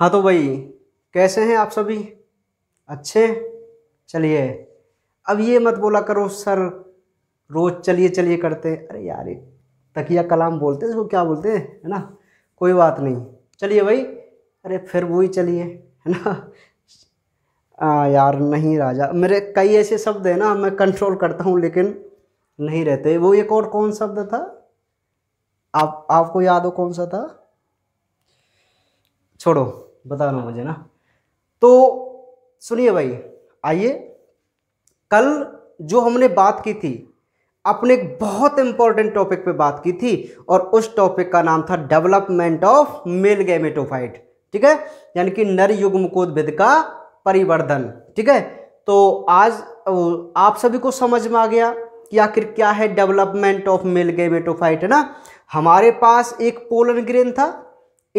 हाँ तो भाई कैसे हैं आप सभी अच्छे चलिए अब ये मत बोला करो सर रोज़ चलिए चलिए करते अरे यार तकिया कलाम बोलते हैं इसको क्या बोलते हैं है ना कोई बात नहीं चलिए भाई अरे फिर वो ही चलिए है ना आ, यार नहीं राजा मेरे कई ऐसे शब्द हैं ना मैं कंट्रोल करता हूँ लेकिन नहीं रहते वो एक और कौन शब्द था आप आपको याद हो कौन सा था छोड़ो बता लो मुझे ना तो सुनिए भाई आइए कल जो हमने बात की थी अपने एक बहुत इंपॉर्टेंट टॉपिक पे बात की थी और उस टॉपिक का नाम था डेवलपमेंट ऑफ मेल गैमेटोफाइट ठीक है यानी कि नर युग्मकोद्भिद का परिवर्धन ठीक है तो आज आप सभी को समझ में आ गया कि आखिर क्या है डेवलपमेंट ऑफ मेल गेमेटोफाइट है ना हमारे पास एक पोलन ग्रेन था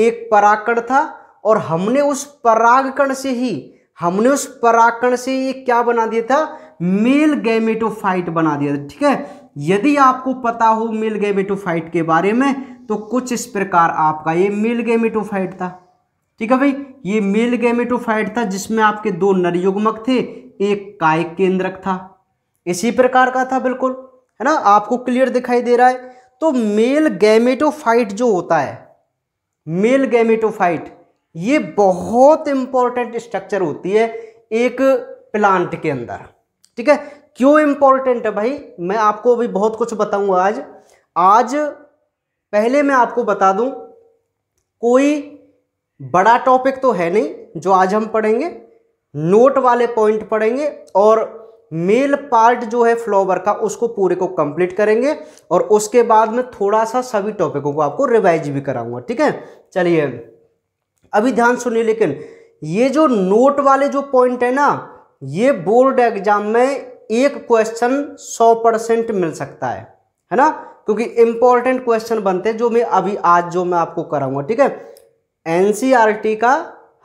एक पराकड़ था और हमने उस परागकण से ही हमने उस परागकण से ये क्या बना दिया था मेल गैमेटोफाइट बना दिया था ठीक है यदि आपको पता हो मेल गैमेटोफाइट के बारे में तो कुछ इस प्रकार आपका ये मेल गैमेटोफाइट था ठीक है भाई ये मेल गैमेटोफाइट था जिसमें आपके दो नरयुग्मक थे एक काय केंद्रक था इसी प्रकार का था बिल्कुल है ना आपको क्लियर दिखाई दे रहा है तो मेल गैमेटोफाइट जो होता है मेल गैमेटोफाइट ये बहुत इंपॉर्टेंट स्ट्रक्चर होती है एक प्लांट के अंदर ठीक है क्यों इंपॉर्टेंट है भाई मैं आपको अभी बहुत कुछ बताऊंगा आज आज पहले मैं आपको बता दूं कोई बड़ा टॉपिक तो है नहीं जो आज हम पढ़ेंगे नोट वाले पॉइंट पढ़ेंगे और मेल पार्ट जो है फ्लावर का उसको पूरे को कंप्लीट करेंगे और उसके बाद में थोड़ा सा सभी टॉपिकों को आपको रिवाइज भी कराऊंगा ठीक है चलिए अभी ध्यान सुनिए लेकिन ये जो नोट वाले जो पॉइंट है ना ये बोर्ड एग्जाम में एक क्वेश्चन सौ परसेंट मिल सकता है है ना क्योंकि इंपॉर्टेंट क्वेश्चन बनते हैं जो मैं अभी आज जो मैं आपको कराऊंगा ठीक है एनसीईआरटी e का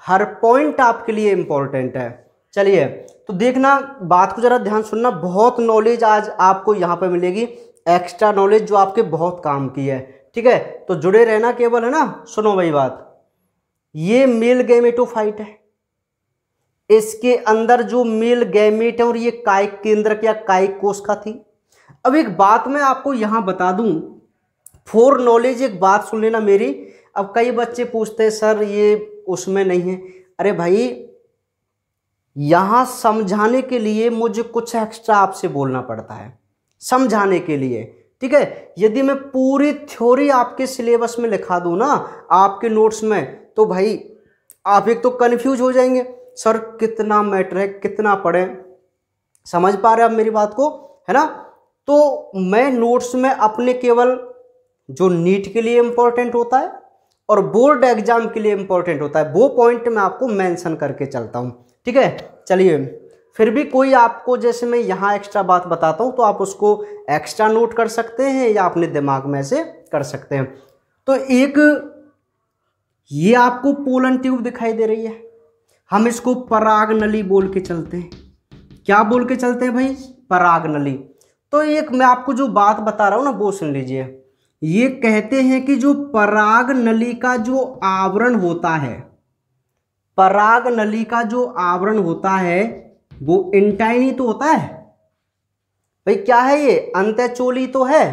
हर पॉइंट आपके लिए इंपॉर्टेंट है चलिए तो देखना बात को ज़रा ध्यान सुनना बहुत नॉलेज आज आपको यहाँ पर मिलेगी एक्स्ट्रा नॉलेज जो आपके बहुत काम की है ठीक है तो जुड़े रहना केवल है ना सुनो वही बात ये मेल गैमेटोफाइट है इसके अंदर जो मेल गैमेट है और ये कायिक केंद्र या कायिक कोशिका थी अब एक बात मैं आपको यहां बता दूं फोर नॉलेज एक बात सुन लेना मेरी अब कई बच्चे पूछते हैं सर ये उसमें नहीं है अरे भाई यहां समझाने के लिए मुझे कुछ एक्स्ट्रा आपसे बोलना पड़ता है समझाने के लिए ठीक है यदि मैं पूरी थ्योरी आपके सिलेबस में लिखा दूँ ना आपके नोट्स में तो भाई आप एक तो कन्फ्यूज हो जाएंगे सर कितना मैटर है कितना पढ़े समझ पा रहे आप मेरी बात को है ना तो मैं नोट्स में अपने केवल जो नीट के लिए इम्पोर्टेंट होता है और बोर्ड एग्जाम के लिए इम्पोर्टेंट होता है वो पॉइंट मैं आपको मेंशन करके चलता हूँ ठीक है चलिए फिर भी कोई आपको जैसे मैं यहाँ एक्स्ट्रा बात बताता हूँ तो आप उसको एक्स्ट्रा नोट कर सकते हैं या अपने दिमाग में से कर सकते हैं तो एक ये आपको पोलन ट्यूब दिखाई दे रही है हम इसको पराग नली बोल के चलते हैं क्या बोल के चलते हैं भाई पराग नली तो एक मैं आपको जो बात बता रहा हूँ ना वो सुन लीजिए ये कहते हैं कि जो पराग नली का जो आवरण होता है पराग नली का जो आवरण होता है वो इंटाइनी तो होता है भाई क्या है ये अंत्यचोली तो है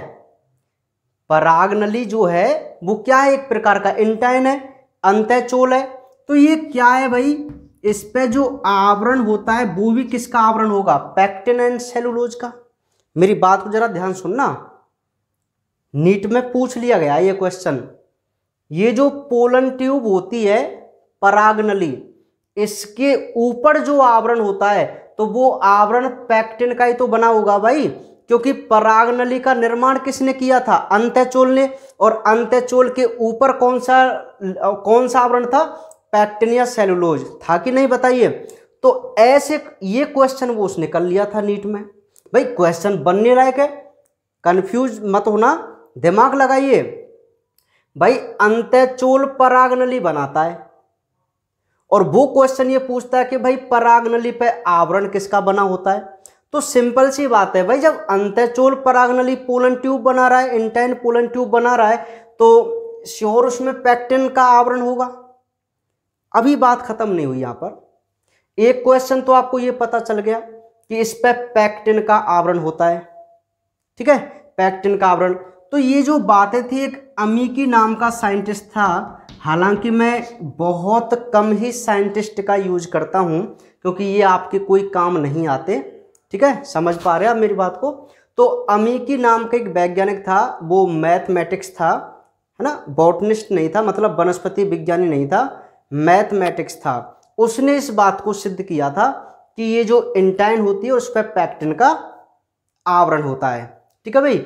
पराग नली जो है वो क्या है एक प्रकार का इंटाइन है अंत्यचोल है तो ये क्या है भाई इस पे जो आवरण होता है वो भी किसका आवरण होगा पैक्टिन एंड सेलुलोज का मेरी बात को जरा ध्यान सुनना नीट में पूछ लिया गया ये क्वेश्चन ये जो पोलन ट्यूब होती है परागनली इसके ऊपर जो आवरण होता है तो वो आवरण पैक्टिन का ही तो बना होगा भाई क्योंकि पराग नली का निर्माण किसने किया था अंत्यचोल ने और अंत्यचोल के ऊपर कौन सा कौन सा आवरण था पैक्टिन या सेलुलोज था कि नहीं बताइए तो ऐसे ये क्वेश्चन वो उसने कर लिया था नीट में भाई क्वेश्चन बनने लायक है कंफ्यूज मत होना दिमाग लगाइए भाई अंत्यचोल पराग नली बनाता है और वो क्वेश्चन ये पूछता है कि भाई पराग नली पर आवरण किसका बना होता है तो सिंपल सी बात है भाई जब अंत्यचोल पराग नली पोलन ट्यूब बना रहा है इंटेन पोलन ट्यूब बना रहा है तो श्योर उसमें पैक्टिन का आवरण होगा अभी बात खत्म नहीं हुई यहां पर एक क्वेश्चन तो आपको यह पता चल गया कि इस पर पैक्टिन का आवरण होता है ठीक है पैक्टिन का आवरण तो ये जो बातें थी एक अमीकी नाम का साइंटिस्ट था हालांकि मैं बहुत कम ही साइंटिस्ट का यूज करता हूँ क्योंकि ये आपके कोई काम नहीं आते ठीक है समझ पा रहे हैं आप मेरी बात को तो अमीकी नाम का एक वैज्ञानिक था वो मैथमेटिक्स था है ना बॉटनिस्ट नहीं था मतलब वनस्पति विज्ञानी नहीं था मैथमेटिक्स था उसने इस बात को सिद्ध किया था कि ये जो इंटाइन होती है उस पर पैक्टिन का आवरण होता है ठीक है भाई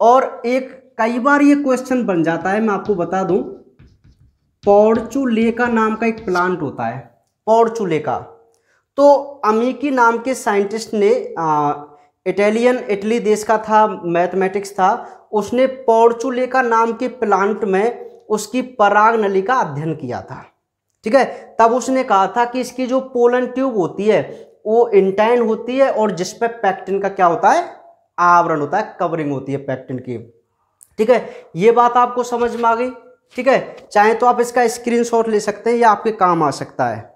और एक कई बार ये क्वेश्चन बन जाता है मैं आपको बता दूं पौड़चूलेका नाम का एक प्लांट होता है पौड़चूलेका तो अमीकी नाम के साइंटिस्ट ने इटालियन इटली देश का था मैथमेटिक्स था उसने पौड़चूलेका नाम के प्लांट में उसकी पराग नली का अध्ययन किया था ठीक है तब उसने कहा था कि इसकी जो पोलन ट्यूब होती है वो इंटाइन होती है और जिसपे पैक्टिन का क्या होता है आवरण होता है कवरिंग होती है पैक्टिन की ठीक है ये बात आपको समझ में आ गई ठीक है चाहे तो आप इसका स्क्रीनशॉट ले सकते हैं या आपके काम आ सकता है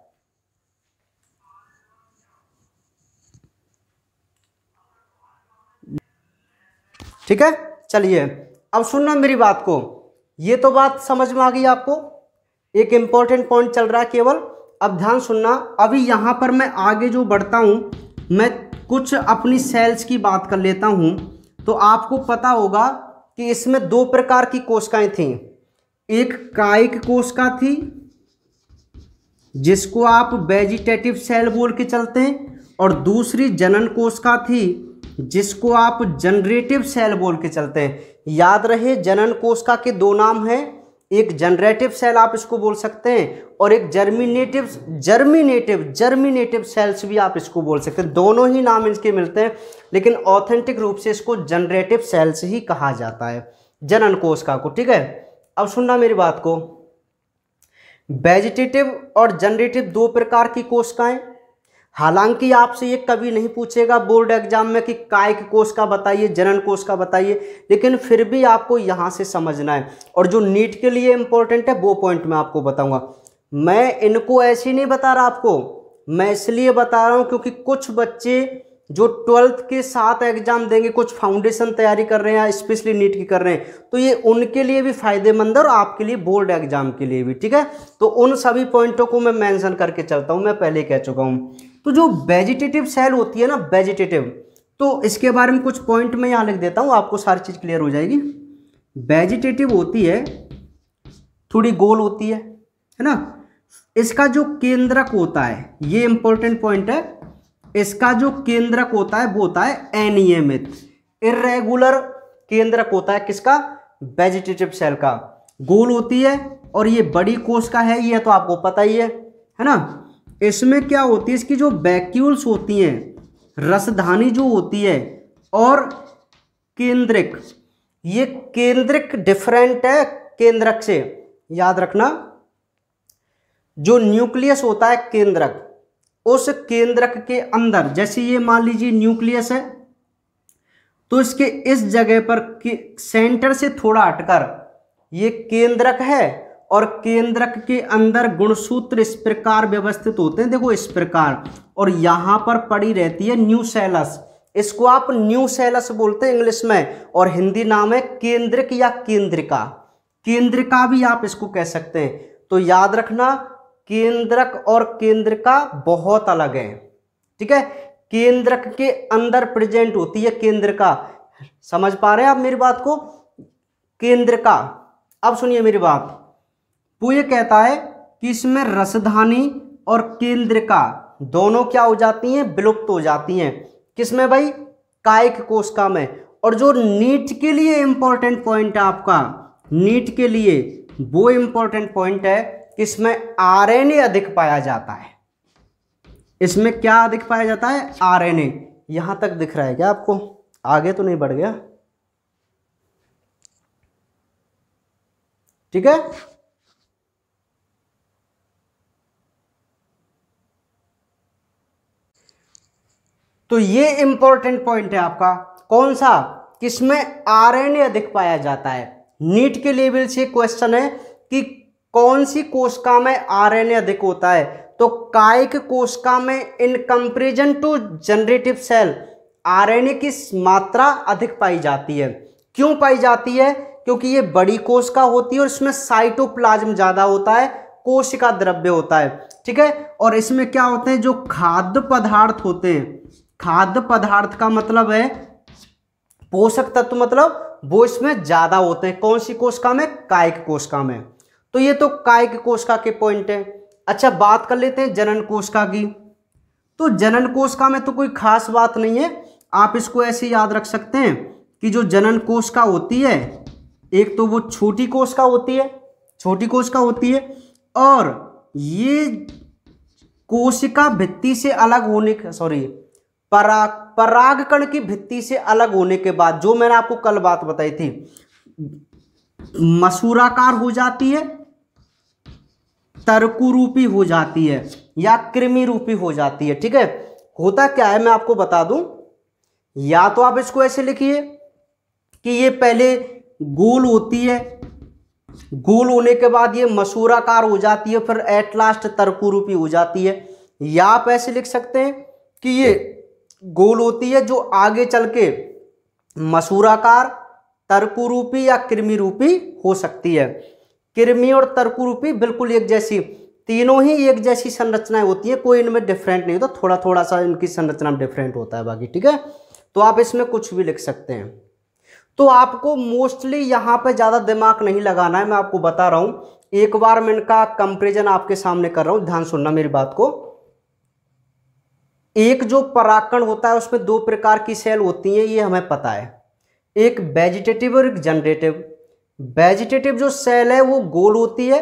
ठीक है चलिए अब सुनना मेरी बात को ये तो बात समझ में आ गई आपको एक इंपॉर्टेंट पॉइंट चल रहा है केवल अब ध्यान सुनना अभी यहां पर मैं आगे जो बढ़ता हूं मैं कुछ अपनी सेल्स की बात कर लेता हूँ तो आपको पता होगा कि इसमें दो प्रकार की कोशिकाएं थी एक कायिक कोशिका थी जिसको आप वेजिटेटिव सेल बोल के चलते हैं और दूसरी जनन कोशिका थी जिसको आप जनरेटिव सेल बोल के चलते हैं याद रहे जनन कोशिका के दो नाम हैं एक जनरेटिव सेल आप इसको बोल सकते हैं और एक जर्मिनेटिव जर्मिनेटिव जर्मिनेटिव सेल्स भी आप इसको बोल सकते हैं दोनों ही नाम इसके मिलते हैं लेकिन ऑथेंटिक रूप से इसको जनरेटिव सेल्स ही कहा जाता है जनन कोशिका को ठीक है अब सुनना मेरी बात को वेजिटेटिव और जनरेटिव दो प्रकार की कोशिकाएं हालांकि आपसे ये कभी नहीं पूछेगा बोर्ड एग्जाम में कि के कोष का बताइए जनन कोष का बताइए लेकिन फिर भी आपको यहाँ से समझना है और जो नीट के लिए इम्पोर्टेंट है वो पॉइंट मैं आपको बताऊँगा मैं इनको ऐसे नहीं बता रहा आपको मैं इसलिए बता रहा हूँ क्योंकि कुछ बच्चे जो ट्वेल्थ के साथ एग्जाम देंगे कुछ फाउंडेशन तैयारी कर रहे हैं या स्पेशली नीट की कर रहे हैं तो ये उनके लिए भी फायदेमंद है और आपके लिए बोर्ड एग्जाम के लिए भी ठीक है तो उन सभी पॉइंटों को मैं मेंशन करके चलता हूँ मैं पहले कह चुका हूँ तो जो वेजिटेटिव सेल होती है ना वेजिटेटिव तो इसके बारे में कुछ पॉइंट मैं यहाँ लिख देता हूँ आपको सारी चीज़ क्लियर हो जाएगी वेजिटेटिव होती है थोड़ी गोल होती है है ना इसका जो केंद्रक होता है ये इंपॉर्टेंट पॉइंट है इसका जो केंद्रक होता है वो होता है अनियमित इरेगुलर केंद्रक होता है किसका वेजिटेटिव सेल का गोल होती है और ये बड़ी कोश का है ये तो आपको पता ही है है ना इसमें क्या होती है इसकी जो वैक्यूल्स होती हैं रसधानी जो होती है और केंद्रिक ये केंद्रिक डिफरेंट है केंद्रक से याद रखना जो न्यूक्लियस होता है केंद्रक उस केंद्रक के अंदर जैसे ये मान लीजिए न्यूक्लियस है तो इसके इस जगह पर सेंटर से थोड़ा हटकर ये केंद्रक है और केंद्रक के अंदर गुणसूत्र इस प्रकार व्यवस्थित होते हैं देखो इस प्रकार और यहाँ पर पड़ी रहती है न्यू सेलस इसको आप न्यू सेलस बोलते हैं इंग्लिश में और हिंदी नाम है केंद्रिक या केंद्रिका केंद्रिका भी आप इसको कह सकते हैं तो याद रखना केंद्रक और केंद्रिका बहुत अलग है ठीक है केंद्रक के अंदर प्रेजेंट होती है केंद्रिका समझ पा रहे हैं आप मेरी बात को केंद्रिका अब सुनिए मेरी बात वो ये कहता है कि इसमें रसधानी और केंद्रिका दोनों क्या हो जाती हैं विलुप्त हो जाती हैं किसमें भाई कायिक कोशिका में और जो नीट के लिए इंपॉर्टेंट पॉइंट है आपका नीट के लिए वो इंपॉर्टेंट पॉइंट है कि इसमें आरएनए अधिक पाया जाता है इसमें क्या अधिक पाया जाता है आरएनए यहां तक दिख रहा है क्या आपको आगे तो नहीं बढ़ गया ठीक है तो ये इंपॉर्टेंट पॉइंट है आपका कौन सा किसमें आरएनए अधिक पाया जाता है नीट के लेवल से क्वेश्चन है कि कौन सी कोशिका में आरएनए अधिक होता है तो कायिक कोशिका में इन comparison to generative cell RNA की मात्रा अधिक पाई जाती है क्यों पाई जाती है क्योंकि ये बड़ी कोशिका होती है और इसमें साइटोप्लाज्म ज़्यादा होता है कोशिका द्रव्य होता है ठीक है और इसमें क्या होते हैं जो खाद्य पदार्थ होते हैं खाद्य पदार्थ का मतलब है पोषक तत्व मतलब वो इसमें ज़्यादा होते हैं कौन सी कोशिका में कायिक कोशिका में तो ये तो कायिक कोशिका के पॉइंट है अच्छा बात कर लेते हैं जनन कोशिका की तो जनन कोशिका में तो कोई खास बात नहीं है आप इसको ऐसे याद रख सकते हैं कि जो जनन कोशिका होती है एक तो वो छोटी कोशिका होती है छोटी कोशिका होती है और ये कोशिका भित्ति से अलग होने सॉरी पराग परागकण की भित्ति से अलग होने के बाद जो मैंने आपको कल बात बताई थी मसूराकार हो जाती है रूपी हो जाती है या कृमि रूपी हो जाती है ठीक है होता क्या है मैं आपको बता दूं या तो आप इसको ऐसे लिखिए कि ये पहले गोल होती है गोल होने के बाद ये मसूराकार हो जाती है फिर एट लास्ट रूपी हो जाती है या आप ऐसे लिख सकते हैं कि ये गोल होती है जो आगे चल के मसूराकार तर्कुरूपी या कृमि रूपी हो सकती है कृमि और तर्कुरूपी बिल्कुल एक जैसी तीनों ही एक जैसी संरचनाएं होती है कोई इनमें डिफरेंट नहीं होता थोड़ा थोड़ा सा इनकी संरचना डिफरेंट होता है बाकी ठीक है तो आप इसमें कुछ भी लिख सकते हैं तो आपको मोस्टली यहाँ पे ज़्यादा दिमाग नहीं लगाना है मैं आपको बता रहा हूँ एक बार मैं इनका कंपेरिजन आपके सामने कर रहा हूँ ध्यान सुनना मेरी बात को एक जो पराकण होता है उसमें दो प्रकार की सेल होती हैं ये हमें पता है एक वेजिटेटिव और एक जनरेटिव वेजिटेटिव जो सेल है वो गोल होती है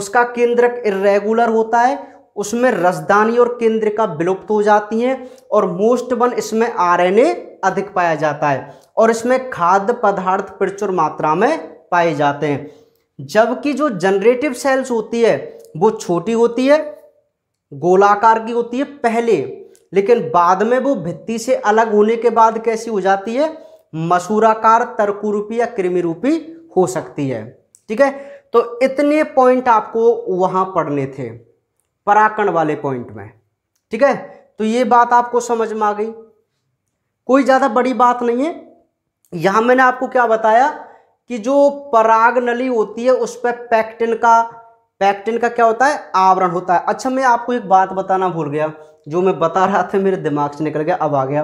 उसका केंद्रक इरेगुलर होता है उसमें रसदानी और केंद्र का विलुप्त हो जाती हैं और मोस्ट वन इसमें आरएनए अधिक पाया जाता है और इसमें खाद्य पदार्थ प्रचुर मात्रा में पाए जाते हैं जबकि जो जनरेटिव सेल्स होती है वो छोटी होती है गोलाकार की होती है पहले लेकिन बाद में वो भित्ति से अलग होने के बाद कैसी हो जाती है मसूराकार तर्कुरूपी या कृमिरूपी हो सकती है ठीक है तो इतने पॉइंट आपको वहां पढ़ने थे पराकण वाले पॉइंट में ठीक है तो ये बात आपको समझ में आ गई कोई ज़्यादा बड़ी बात नहीं है यहां मैंने आपको क्या बताया कि जो पराग नली होती है उस पर पैक्टिन का पैक्टिन का क्या होता है आवरण होता है अच्छा मैं आपको एक बात बताना भूल गया जो मैं बता रहा था मेरे दिमाग से निकल गया अब आ गया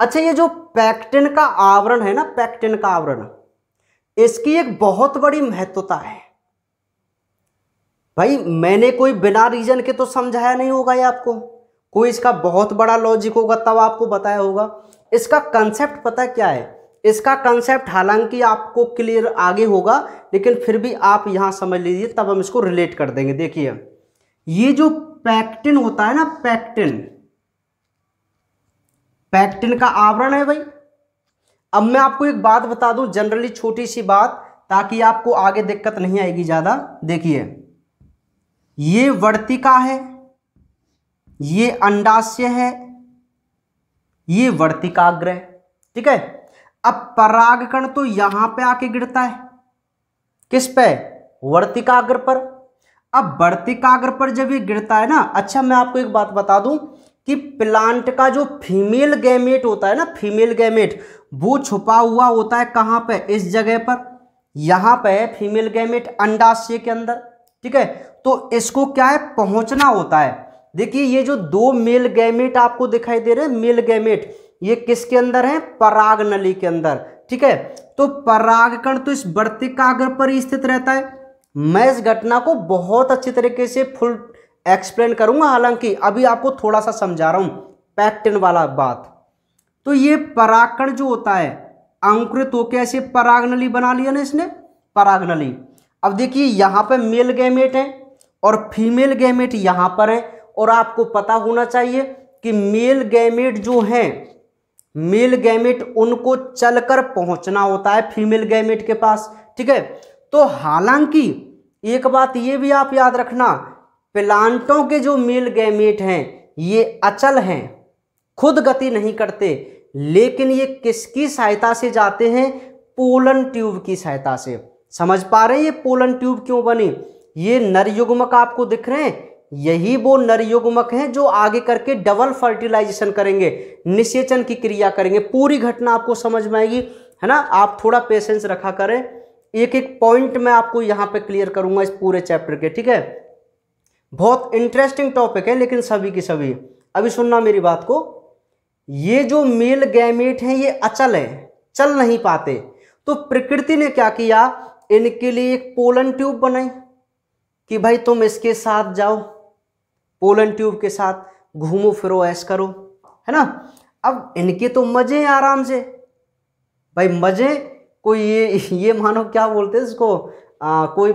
अच्छा ये जो पैक्टिन का आवरण है ना पैक्टिन का आवरण इसकी एक बहुत बड़ी महत्वता है भाई मैंने कोई बिना रीजन के तो समझाया नहीं होगा ये आपको कोई इसका बहुत बड़ा लॉजिक होगा तब आपको बताया होगा इसका कंसेप्ट पता क्या है इसका कंसेप्ट हालांकि आपको क्लियर आगे होगा लेकिन फिर भी आप यहाँ समझ लीजिए तब हम इसको रिलेट कर देंगे देखिए ये जो पैक्टिन होता है ना पैक्टिन पैक्टिन का आवरण है भाई अब मैं आपको एक बात बता दूं जनरली छोटी सी बात ताकि आपको आगे दिक्कत नहीं आएगी ज़्यादा देखिए ये वर्तिका है ये अंडाशय है ये वर्तिकाग्रह ठीक है अब परागकण तो यहां पे आके गिरता है किस पे वर्तिकाग्र पर अब वर्तिकाग्र पर जब ये गिरता है ना अच्छा मैं आपको एक बात बता दूं कि प्लांट का जो फीमेल गैमेट होता है ना फीमेल गैमेट वो छुपा हुआ होता है कहां पे इस जगह पर यहां पे है फीमेल गैमेट अंडाशय के अंदर ठीक है तो इसको क्या है पहुंचना होता है देखिए ये जो दो मेल गैमेट आपको दिखाई दे रहे हैं मेल गैमेट ये किसके अंदर है पराग नली के अंदर ठीक है तो परागकण तो इस बढ़ते कागर पर ही स्थित रहता है मैं इस घटना को बहुत अच्छे तरीके से फुल एक्सप्लेन करूंगा हालांकि अभी आपको थोड़ा सा समझा रहा हूं पैक्टिन वाला बात तो ये परागकण जो होता है अंकुरित होकर ऐसे पराग नली बना लिया ना इसने पराग नली अब देखिए यहाँ पर मेल गैमेट है और फीमेल गैमेट यहाँ पर है और आपको पता होना चाहिए कि मेल गैमेट जो हैं मेल गैमेट उनको चलकर पहुंचना होता है फीमेल गैमेट के पास ठीक है तो हालांकि एक बात ये भी आप याद रखना प्लांटों के जो मेल गैमेट हैं ये अचल हैं खुद गति नहीं करते लेकिन ये किसकी सहायता से जाते हैं पोलन ट्यूब की सहायता से समझ पा रहे हैं ये पोलन ट्यूब क्यों बनी ये नरयुग्मक आपको दिख रहे हैं यही वो नरयुग्मक हैं जो आगे करके डबल फर्टिलाइजेशन करेंगे निषेचन की क्रिया करेंगे पूरी घटना आपको समझ में आएगी है ना आप थोड़ा पेशेंस रखा करें एक एक पॉइंट मैं आपको यहाँ पे क्लियर करूँगा इस पूरे चैप्टर के ठीक है बहुत इंटरेस्टिंग टॉपिक है लेकिन सभी की सभी अभी सुनना मेरी बात को ये जो मेल गैमेट हैं ये अचल हैं चल नहीं पाते तो प्रकृति ने क्या किया इनके लिए एक पोलन ट्यूब बनाई कि भाई तुम इसके साथ जाओ पोलन ट्यूब के साथ घूमो फिरो ऐश करो है ना अब इनके तो मज़े आराम से भाई मज़े कोई ये ये मानो क्या बोलते हैं इसको आ, कोई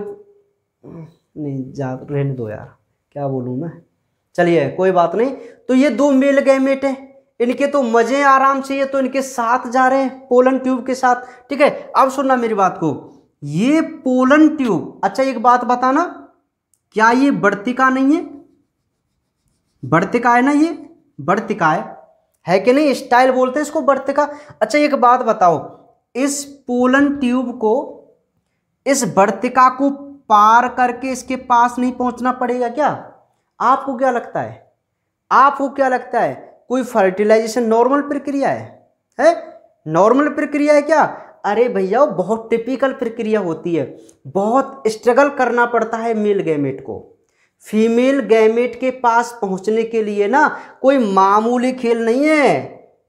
नहीं जा रहने दो यार क्या बोलूँ मैं चलिए कोई बात नहीं तो ये दो मिल गए मेटे इनके तो मज़े आराम से ये तो इनके साथ जा रहे हैं पोलन ट्यूब के साथ ठीक है अब सुनना मेरी बात को ये पोलन ट्यूब अच्छा एक बात बताना क्या ये बढ़ती का नहीं है बढ़तिका है ना ये बढ़तिका है है कि नहीं स्टाइल बोलते हैं इसको बढ़तिका अच्छा एक बात बताओ इस पोलन ट्यूब को इस बढ़तिका को पार करके इसके पास नहीं पहुंचना पड़ेगा क्या आपको क्या लगता है आपको क्या लगता है कोई फर्टिलाइजेशन नॉर्मल प्रक्रिया है है नॉर्मल प्रक्रिया है क्या अरे भैया वो बहुत टिपिकल प्रक्रिया होती है बहुत स्ट्रगल करना पड़ता है मेल गैमेट को फीमेल गैमेट के पास पहुंचने के लिए ना कोई मामूली खेल नहीं है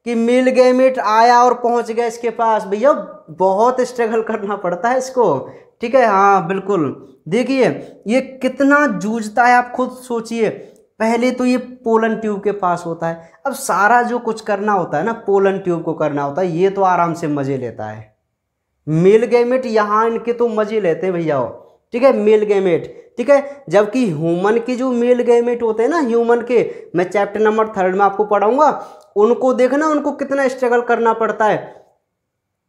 कि मेल गैमेट आया और पहुंच गया इसके पास भैया बहुत स्ट्रगल करना पड़ता है इसको ठीक है हाँ बिल्कुल देखिए ये कितना जूझता है आप खुद सोचिए पहले तो ये पोलन ट्यूब के पास होता है अब सारा जो कुछ करना होता है ना पोलन ट्यूब को करना होता है ये तो आराम से मज़े लेता है मेल गैमेट यहाँ इनके तो मज़े लेते हैं भैया ठीक है मेल गैमेट ठीक है जबकि ह्यूमन के जो मेल गैमेट होते हैं ना ह्यूमन के मैं चैप्टर नंबर थर्ड में आपको पढ़ाऊंगा उनको देखना उनको कितना स्ट्रगल करना पड़ता है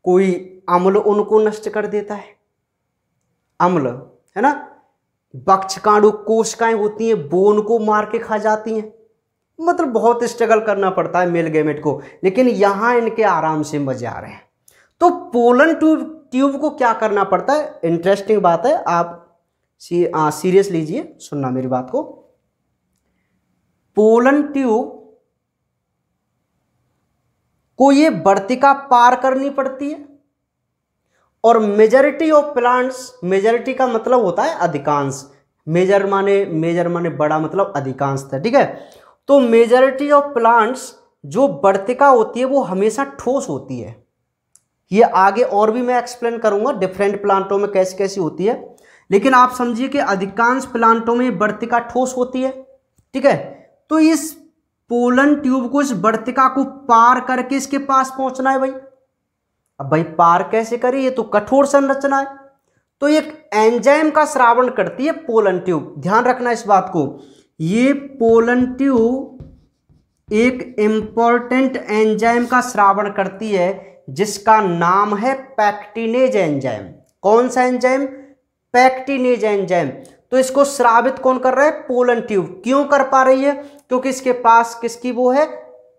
कोई अम्ल उनको नष्ट कर देता है अम्ल है ना बक्षकाणु कोशिकाएं होती हैं बोन को मार के खा जाती हैं मतलब बहुत स्ट्रगल करना पड़ता है मेल गेमेट को लेकिन यहां इनके आराम से मजे आ रहे हैं तो पोलन ट्यूब ट्यूब को क्या करना पड़ता है इंटरेस्टिंग बात है आप सी, आ, सीरियस लीजिए सुनना मेरी बात को पोलन ट्यूब को ये बर्तिका पार करनी पड़ती है और मेजॉरिटी ऑफ प्लांट्स मेजॉरिटी का मतलब होता है अधिकांश मेजर माने मेजर माने बड़ा मतलब अधिकांश था ठीक है तो मेजॉरिटी ऑफ प्लांट्स जो बर्तिका होती है वो हमेशा ठोस होती है ये आगे और भी मैं एक्सप्लेन करूंगा डिफरेंट प्लांटों में कैसी कैसी होती है लेकिन आप समझिए कि अधिकांश प्लांटों में बर्तिका ठोस होती है ठीक है तो इस पोलन ट्यूब को इस बर्तिका को पार करके इसके पास पहुंचना है भाई अब भाई पार कैसे करें ये तो कठोर संरचना है तो एक एंजाइम का श्रावण करती है पोलन ट्यूब ध्यान रखना इस बात को ये पोलन ट्यूब एक इंपॉर्टेंट एंजाइम का श्रावण करती है जिसका नाम है पैक्टिनेज एंजाइम कौन सा एंजाइम पैक्टिनेज एंजाइम तो इसको श्रावित कौन कर रहा है पोलन ट्यूब क्यों कर पा रही है क्योंकि इसके पास किसकी वो है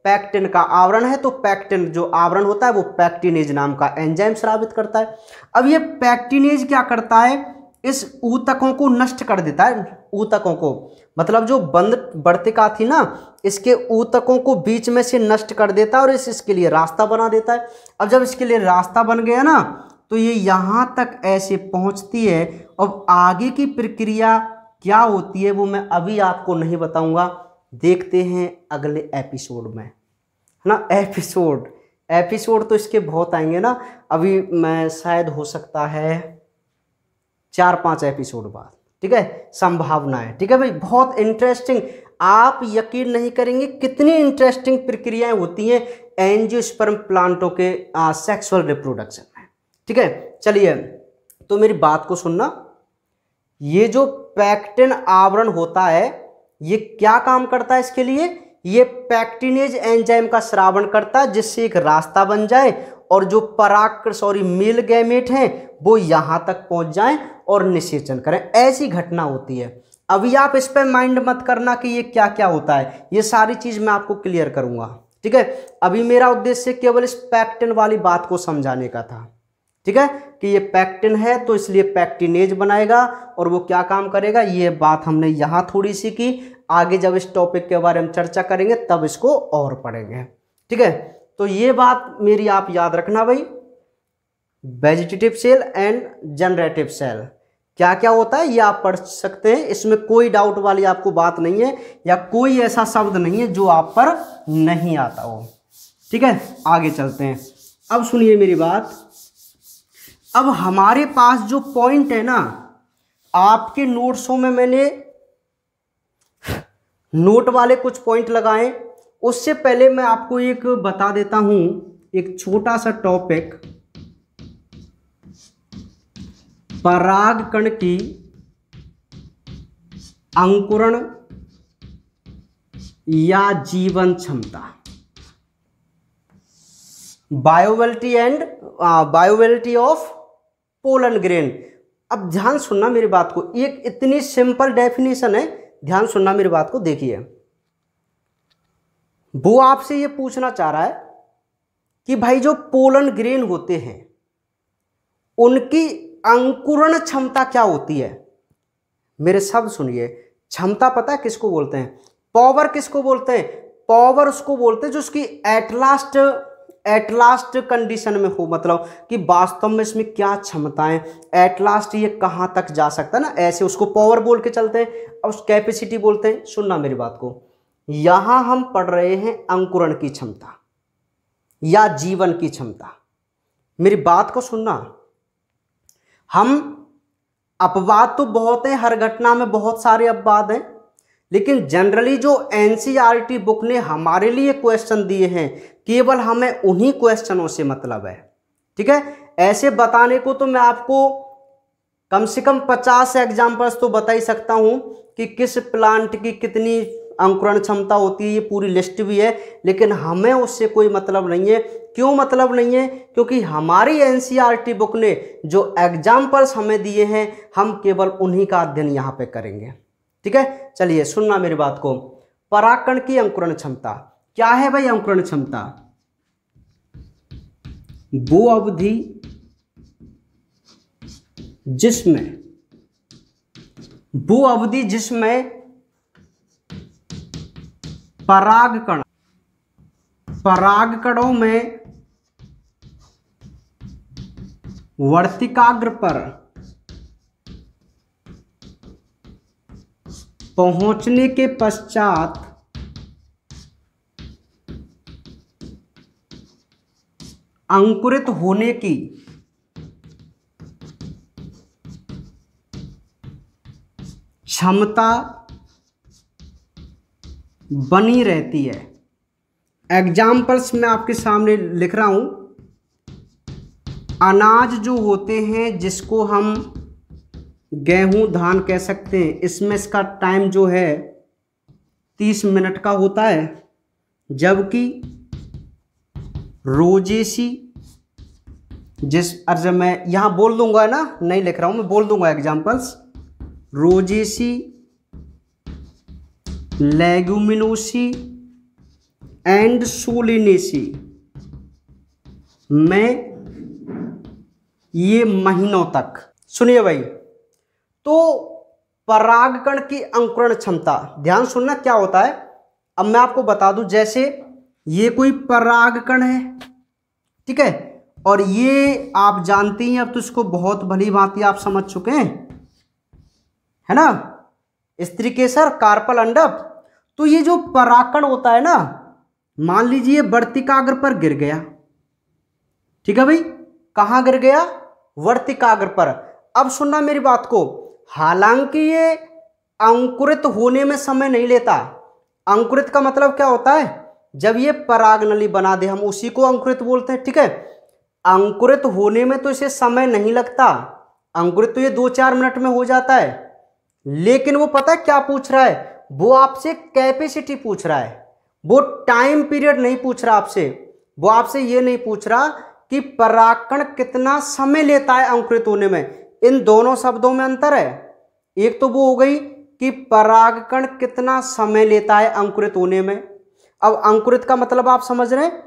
पैक्टिन का आवरण है तो पैक्टिन जो आवरण होता है वो पैक्टिनेज नाम का एंजाइम श्रावित करता है अब ये पैक्टिनेज क्या करता है इस ऊतकों को नष्ट कर देता है ऊतकों को मतलब जो बंद बर्तिका थी ना इसके ऊतकों को बीच में से नष्ट कर देता है और इस इसके लिए रास्ता बना देता है अब जब इसके लिए रास्ता बन गया ना तो ये यहाँ तक ऐसे पहुँचती है अब आगे की प्रक्रिया क्या होती है वो मैं अभी आपको नहीं बताऊँगा देखते हैं अगले एपिसोड में है ना एपिसोड एपिसोड तो इसके बहुत आएंगे ना अभी मैं शायद हो सकता है चार पांच एपिसोड बाद ठीक है संभावना है ठीक है भाई बहुत इंटरेस्टिंग आप यकीन नहीं करेंगे कितनी इंटरेस्टिंग प्रक्रियाएं होती हैं एनजियोस्पर्म प्लांटों के सेक्सुअल रिप्रोडक्शन ठीक है चलिए तो मेरी बात को सुनना ये जो पैक्टिन आवरण होता है ये क्या काम करता है इसके लिए ये पैक्टिनेज एंजाइम का श्रावण करता है जिससे एक रास्ता बन जाए और जो पराक्र सॉरी मेल गैमेट हैं वो यहाँ तक पहुँच जाएं और निषेचन करें ऐसी घटना होती है अभी आप इस पर माइंड मत करना कि ये क्या क्या होता है ये सारी चीज़ मैं आपको क्लियर करूँगा ठीक है अभी मेरा उद्देश्य केवल इस पैक्टिन वाली बात को समझाने का था ठीक है कि ये पैक्टिन है तो इसलिए पैक्टिनेज बनाएगा और वो क्या काम करेगा ये बात हमने यहाँ थोड़ी सी की आगे जब इस टॉपिक के बारे में चर्चा करेंगे तब इसको और पढ़ेंगे ठीक है तो ये बात मेरी आप याद रखना भाई vegetative cell and generative cell क्या क्या होता है ये आप पढ़ सकते हैं इसमें कोई डाउट वाली आपको बात नहीं है या कोई ऐसा शब्द नहीं है जो आप पर नहीं आता हो ठीक है आगे चलते हैं अब सुनिए मेरी बात अब हमारे पास जो पॉइंट है ना आपके नोट्सों में मैंने नोट वाले कुछ पॉइंट लगाए उससे पहले मैं आपको एक बता देता हूं एक छोटा सा टॉपिक पराग कण की अंकुरण या जीवन क्षमता viability and viability of pollen grain अब ध्यान सुनना मेरी बात को एक इतनी सिंपल डेफिनेशन है ध्यान सुनना मेरी बात को देखिए वो आपसे ये पूछना चाह रहा है कि भाई जो पोलन ग्रेन होते हैं उनकी अंकुरण क्षमता क्या होती है मेरे शब्द सुनिए क्षमता पता है किसको बोलते हैं पावर किसको बोलते हैं पावर उसको बोलते हैं जो उसकी at last at last condition में हो मतलब कि वास्तव में इसमें क्या क्षमताएं एट लास्ट ये कहां तक जा सकता है ना ऐसे उसको पावर बोल के चलते हैं और उस कैपेसिटी बोलते हैं सुनना मेरी बात को यहां हम पढ़ रहे हैं अंकुरण की क्षमता या जीवन की क्षमता मेरी बात को सुनना हम अपवाद तो बहुत हैं हर घटना में बहुत सारे अपवाद हैं लेकिन जनरली जो एन बुक e ने हमारे लिए क्वेश्चन दिए हैं केवल हमें उन्हीं क्वेश्चनों से मतलब है ठीक है ऐसे बताने को तो मैं आपको कम से कम पचास एग्जाम्पल्स तो बता ही सकता हूँ कि किस प्लांट की कितनी अंकुरण क्षमता होती है ये पूरी लिस्ट भी है लेकिन हमें उससे कोई मतलब नहीं है क्यों मतलब नहीं है क्योंकि हमारी एन बुक ने जो एग्जाम्पल्स हमें दिए हैं हम केवल उन्हीं का अध्ययन यहाँ पर करेंगे ठीक है चलिए सुनना मेरी बात को पराकण की अंकुरण क्षमता क्या है भाई अंकुरण क्षमता वो अवधि जिसमें वो अवधि जिसमें परागकण परागकणों में वर्तिकाग्र पर पहुंचने के पश्चात अंकुरित होने की क्षमता बनी रहती है एग्जाम्पल्स मैं आपके सामने लिख रहा हूं अनाज जो होते हैं जिसको हम गेहूं धान कह सकते हैं इसमें इसका टाइम जो है तीस मिनट का होता है जबकि रोजेसी जिस अर्ज मैं यहाँ बोल दूंगा ना नहीं लिख रहा हूँ मैं बोल दूंगा examples Rosaceae Leguminosae and Solanaceae में ये महीनों तक सुनिए भाई तो परागकण की अंकुरण क्षमता ध्यान सुनना क्या होता है अब मैं आपको बता दूं जैसे ये कोई परागकण है ठीक है और ये आप जानते हैं अब तो इसको बहुत भली भांति आप समझ चुके हैं है ना स्त्री केसर कार्पल अंडप तो ये जो परागकण होता है ना मान लीजिए वर्तिकाग्र पर गिर गया ठीक है भाई कहां गिर गया वर्तिकाग्र पर अब सुनना मेरी बात को हालांकि ये अंकुरित होने में समय नहीं लेता अंकुरित का मतलब क्या होता है जब ये पराग नली बना दे हम उसी को अंकुरित बोलते हैं ठीक है अंकुरित होने में तो इसे समय नहीं लगता अंकुरित तो ये दो चार मिनट में हो जाता है लेकिन वो पता है क्या पूछ रहा है वो आपसे कैपेसिटी पूछ रहा है वो टाइम पीरियड नहीं पूछ रहा आपसे वो आपसे ये नहीं पूछ रहा कि पराकण कितना समय लेता है अंकुरित होने में इन दोनों शब्दों में अंतर है एक तो वो हो गई कि परागकण कितना समय लेता है अंकुरित होने में अब अंकुरित का मतलब आप समझ रहे हैं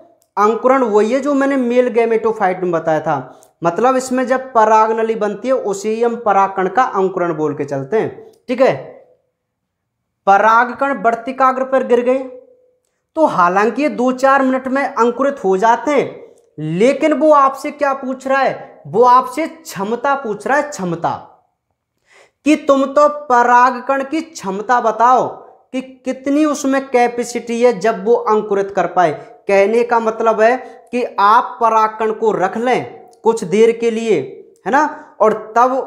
अंकुरण वही है जो मैंने मेल गैमेटोफाइट में बताया था मतलब इसमें जब पराग नली बनती है उसे ही हम परागकण का अंकुरण बोल के चलते हैं ठीक है परागकण वर्तिकाग्र पर गिर गए तो हालांकि ये दो चार मिनट में अंकुरित हो जाते हैं लेकिन वो आपसे क्या पूछ रहा है वो आपसे क्षमता पूछ रहा है क्षमता कि तुम तो परागकण की क्षमता बताओ कि कितनी उसमें कैपेसिटी है जब वो अंकुरित कर पाए कहने का मतलब है कि आप परागकण को रख लें कुछ देर के लिए है ना और तब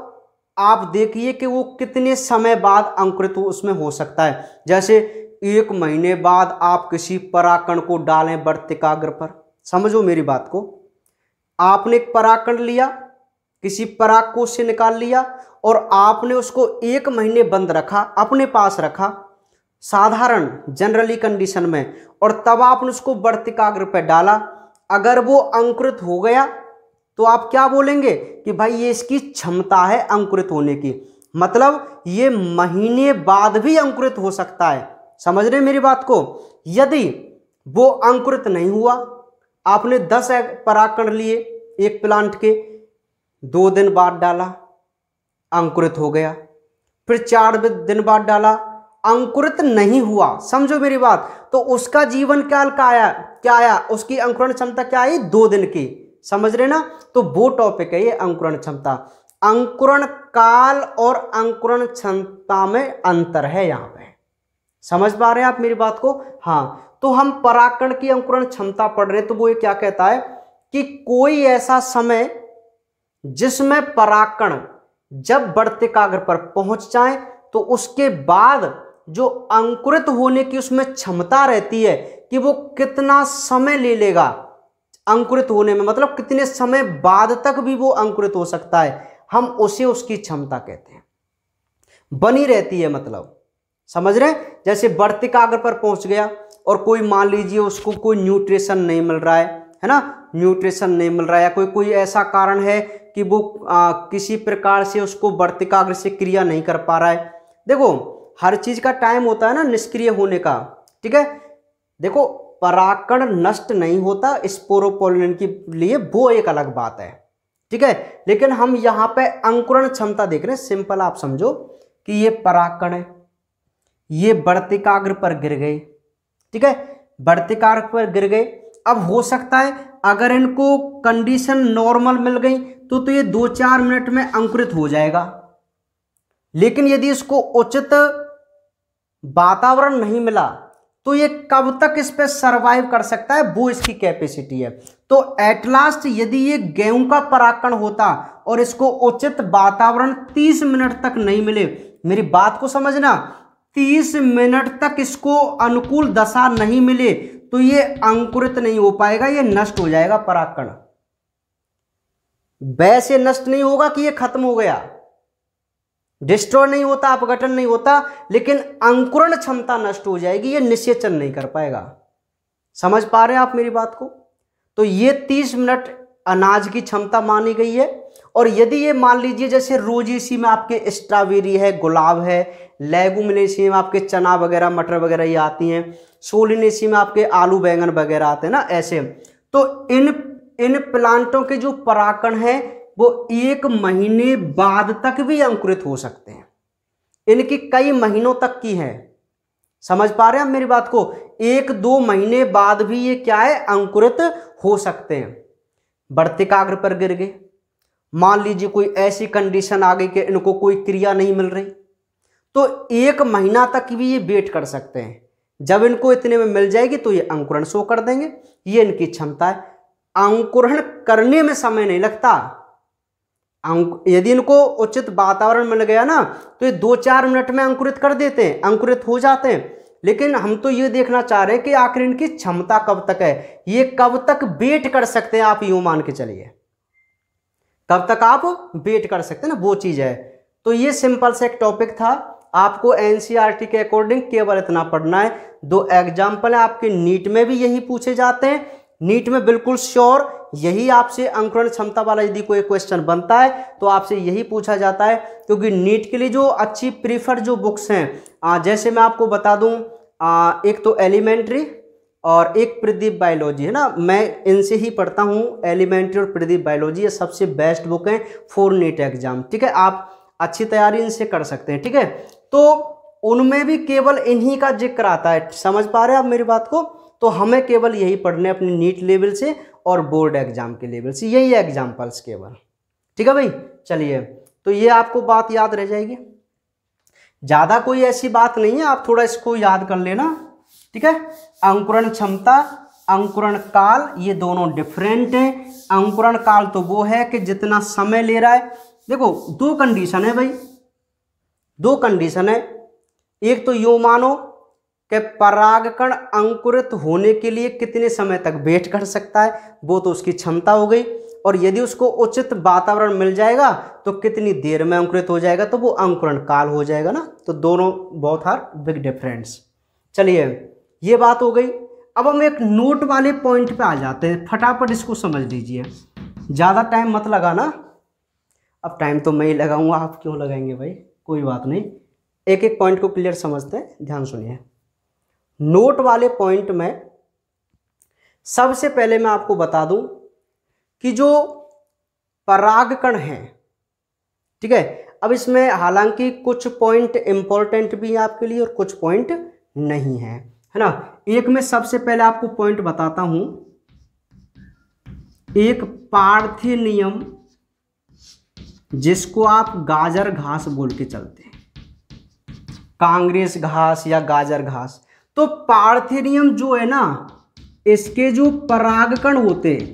आप देखिए कि वो कितने समय बाद अंकुरित उसमें हो सकता है जैसे एक महीने बाद आप किसी पराकण को डालें वर्तिकाग्र पर समझो मेरी बात को आपने एक पराग कर लिया किसी पराग को से निकाल लिया और आपने उसको एक महीने बंद रखा अपने पास रखा साधारण जनरली कंडीशन में और तब आपने उसको वर्तिकाग्र पर डाला अगर वो अंकुरित हो गया तो आप क्या बोलेंगे कि भाई ये इसकी क्षमता है अंकुरित होने की मतलब ये महीने बाद भी अंकुरित हो सकता है समझ रहे मेरी बात को यदि वो अंकुरित नहीं हुआ आपने दस पराकण लिए एक प्लांट के दो दिन बाद डाला अंकुरित हो गया फिर चार दिन बाद डाला अंकुरित नहीं हुआ समझो मेरी बात तो उसका जीवन काल का आया क्या आया उसकी अंकुरण क्षमता क्या आई दो दिन की समझ रहे ना तो वो टॉपिक है ये अंकुरण क्षमता अंकुरण काल और अंकुरण क्षमता में अंतर है यहां पे समझ पा रहे हैं आप मेरी बात को हाँ तो हम पराकरण की अंकुरण क्षमता पढ़ रहे हैं तो वो ये क्या कहता है कि कोई ऐसा समय जिसमें पराकण जब बढ़ते काग्र पर पहुंच जाए तो उसके बाद जो अंकुरित होने की उसमें क्षमता रहती है कि वो कितना समय ले लेगा अंकुरित होने में मतलब कितने समय बाद तक भी वो अंकुरित हो सकता है हम उसे उसकी क्षमता कहते हैं बनी रहती है मतलब समझ रहे हैं जैसे कागर पर पहुंच गया और कोई मान लीजिए उसको कोई न्यूट्रिशन नहीं मिल रहा है है ना न्यूट्रिशन नहीं मिल रहा है या कोई कोई ऐसा कारण है कि वो आ, किसी प्रकार से उसको वर्तिकाग्र से क्रिया नहीं कर पा रहा है देखो हर चीज़ का टाइम होता है ना निष्क्रिय होने का ठीक है देखो पराकण नष्ट नहीं होता स्पोरोपोलिन के लिए वो एक अलग बात है ठीक है लेकिन हम यहाँ पे अंकुरण क्षमता देख रहे हैं सिंपल आप समझो कि ये पराकण है ये वर्तिकाग्र पर गिर गए ठीक है वर्तिकाग्र पर गिर गए अब हो सकता है अगर इनको कंडीशन नॉर्मल मिल गई तो तो ये दो चार मिनट में अंकुरित हो जाएगा लेकिन यदि इसको उचित वातावरण नहीं मिला तो ये कब तक इस पर सर्वाइव कर सकता है वो इसकी कैपेसिटी है तो एट लास्ट यदि ये गेहूं का पराकण होता और इसको उचित वातावरण 30 मिनट तक नहीं मिले मेरी बात को समझना तीस मिनट तक इसको अनुकूल दशा नहीं मिले तो ये अंकुरित नहीं हो पाएगा ये नष्ट हो जाएगा पराकण वैसे नष्ट नहीं होगा कि ये खत्म हो गया डिस्ट्रॉय नहीं होता अपघटन नहीं होता लेकिन अंकुरण क्षमता नष्ट हो जाएगी ये निषेचन नहीं कर पाएगा समझ पा रहे हैं आप मेरी बात को तो ये तीस मिनट अनाज की क्षमता मानी गई है और यदि ये मान लीजिए जैसे रोज इसी में आपके स्ट्रॉबेरी है गुलाब है लेगुमिनेसी में आपके चना वगैरह मटर वगैरह ये आती हैं सोलिनेशी में आपके आलू बैंगन वगैरह आते हैं ना ऐसे तो इन इन प्लांटों के जो पराकण हैं वो एक महीने बाद तक भी अंकुरित हो सकते हैं इनकी कई महीनों तक की है समझ पा रहे हैं आप मेरी बात को एक दो महीने बाद भी ये क्या है अंकुरित हो सकते हैं बढ़ते काग्र पर गिर गए मान लीजिए कोई ऐसी कंडीशन आ गई कि इनको कोई क्रिया नहीं मिल रही तो एक महीना तक भी ये वेट कर सकते हैं जब इनको इतने में मिल जाएगी तो ये अंकुरण शो कर देंगे ये इनकी क्षमता है अंकुरण करने में समय नहीं लगता यदि इनको उचित वातावरण मिल गया ना तो ये दो चार मिनट में अंकुरित कर देते हैं अंकुरित हो जाते हैं लेकिन हम तो ये देखना चाह रहे हैं कि आखिर इनकी क्षमता कब तक है ये कब तक वेट कर सकते हैं आप यूं मान के चलिए कब तक आप वेट कर सकते हैं ना वो चीज़ है तो ये सिंपल से एक टॉपिक था आपको एन e के अकॉर्डिंग केवल इतना पढ़ना है दो एग्जाम्पल है आपके नीट में भी यही पूछे जाते हैं नीट में बिल्कुल श्योर यही आपसे अंकुरण क्षमता वाला यदि कोई क्वेश्चन बनता है तो आपसे यही पूछा जाता है क्योंकि नीट के लिए जो अच्छी प्रीफर जो बुक्स हैं जैसे मैं आपको बता दूं आ, एक तो एलिमेंट्री और एक प्रदीप बायोलॉजी है ना मैं इनसे ही पढ़ता हूँ एलिमेंट्री और प्रदीप बायोलॉजी ये सबसे बेस्ट बुक हैं फोर नीट एग्जाम ठीक है आप अच्छी तैयारी इनसे कर सकते हैं ठीक है तो उनमें भी केवल इन्हीं का जिक्र आता है समझ पा रहे हैं आप मेरी बात को तो हमें केवल यही पढ़ने अपनी नीट लेवल से और बोर्ड एग्जाम के लेवल से यही एग्जाम्पल्स केवल ठीक है भाई चलिए तो ये आपको बात याद रह जाएगी ज़्यादा कोई ऐसी बात नहीं है आप थोड़ा इसको याद कर लेना ठीक है अंकुरण क्षमता अंकुरण काल ये दोनों डिफरेंट हैं अंकुरण काल तो वो है कि जितना समय ले रहा है देखो दो कंडीशन है भाई दो कंडीशन है एक तो यूँ मानो कि परागकण अंकुरित होने के लिए कितने समय तक वेट कर सकता है वो तो उसकी क्षमता हो गई और यदि उसको उचित वातावरण मिल जाएगा तो कितनी देर में अंकुरित हो जाएगा तो वो अंकुरण काल हो जाएगा ना तो दोनों बहुत हार बिग डिफरेंस चलिए ये बात हो गई अब हम एक नोट वाले पॉइंट पे आ जाते हैं फटाफट इसको समझ लीजिए ज़्यादा टाइम मत लगाना अब टाइम तो मैं ही लगाऊंगा आप क्यों लगाएंगे भाई कोई बात नहीं एक एक पॉइंट को क्लियर समझते हैं ध्यान सुनिए नोट वाले पॉइंट में सबसे पहले मैं आपको बता दूं कि जो परागकण है ठीक है अब इसमें हालांकि कुछ पॉइंट इंपॉर्टेंट भी हैं आपके लिए और कुछ पॉइंट नहीं है है ना एक में सबसे पहले आपको पॉइंट बताता हूं एक पार्थिनियम जिसको आप गाजर घास बोल के चलते हैं कांग्रेस घास या गाजर घास तो पार्थेनियम जो है ना इसके जो परागकण होते हैं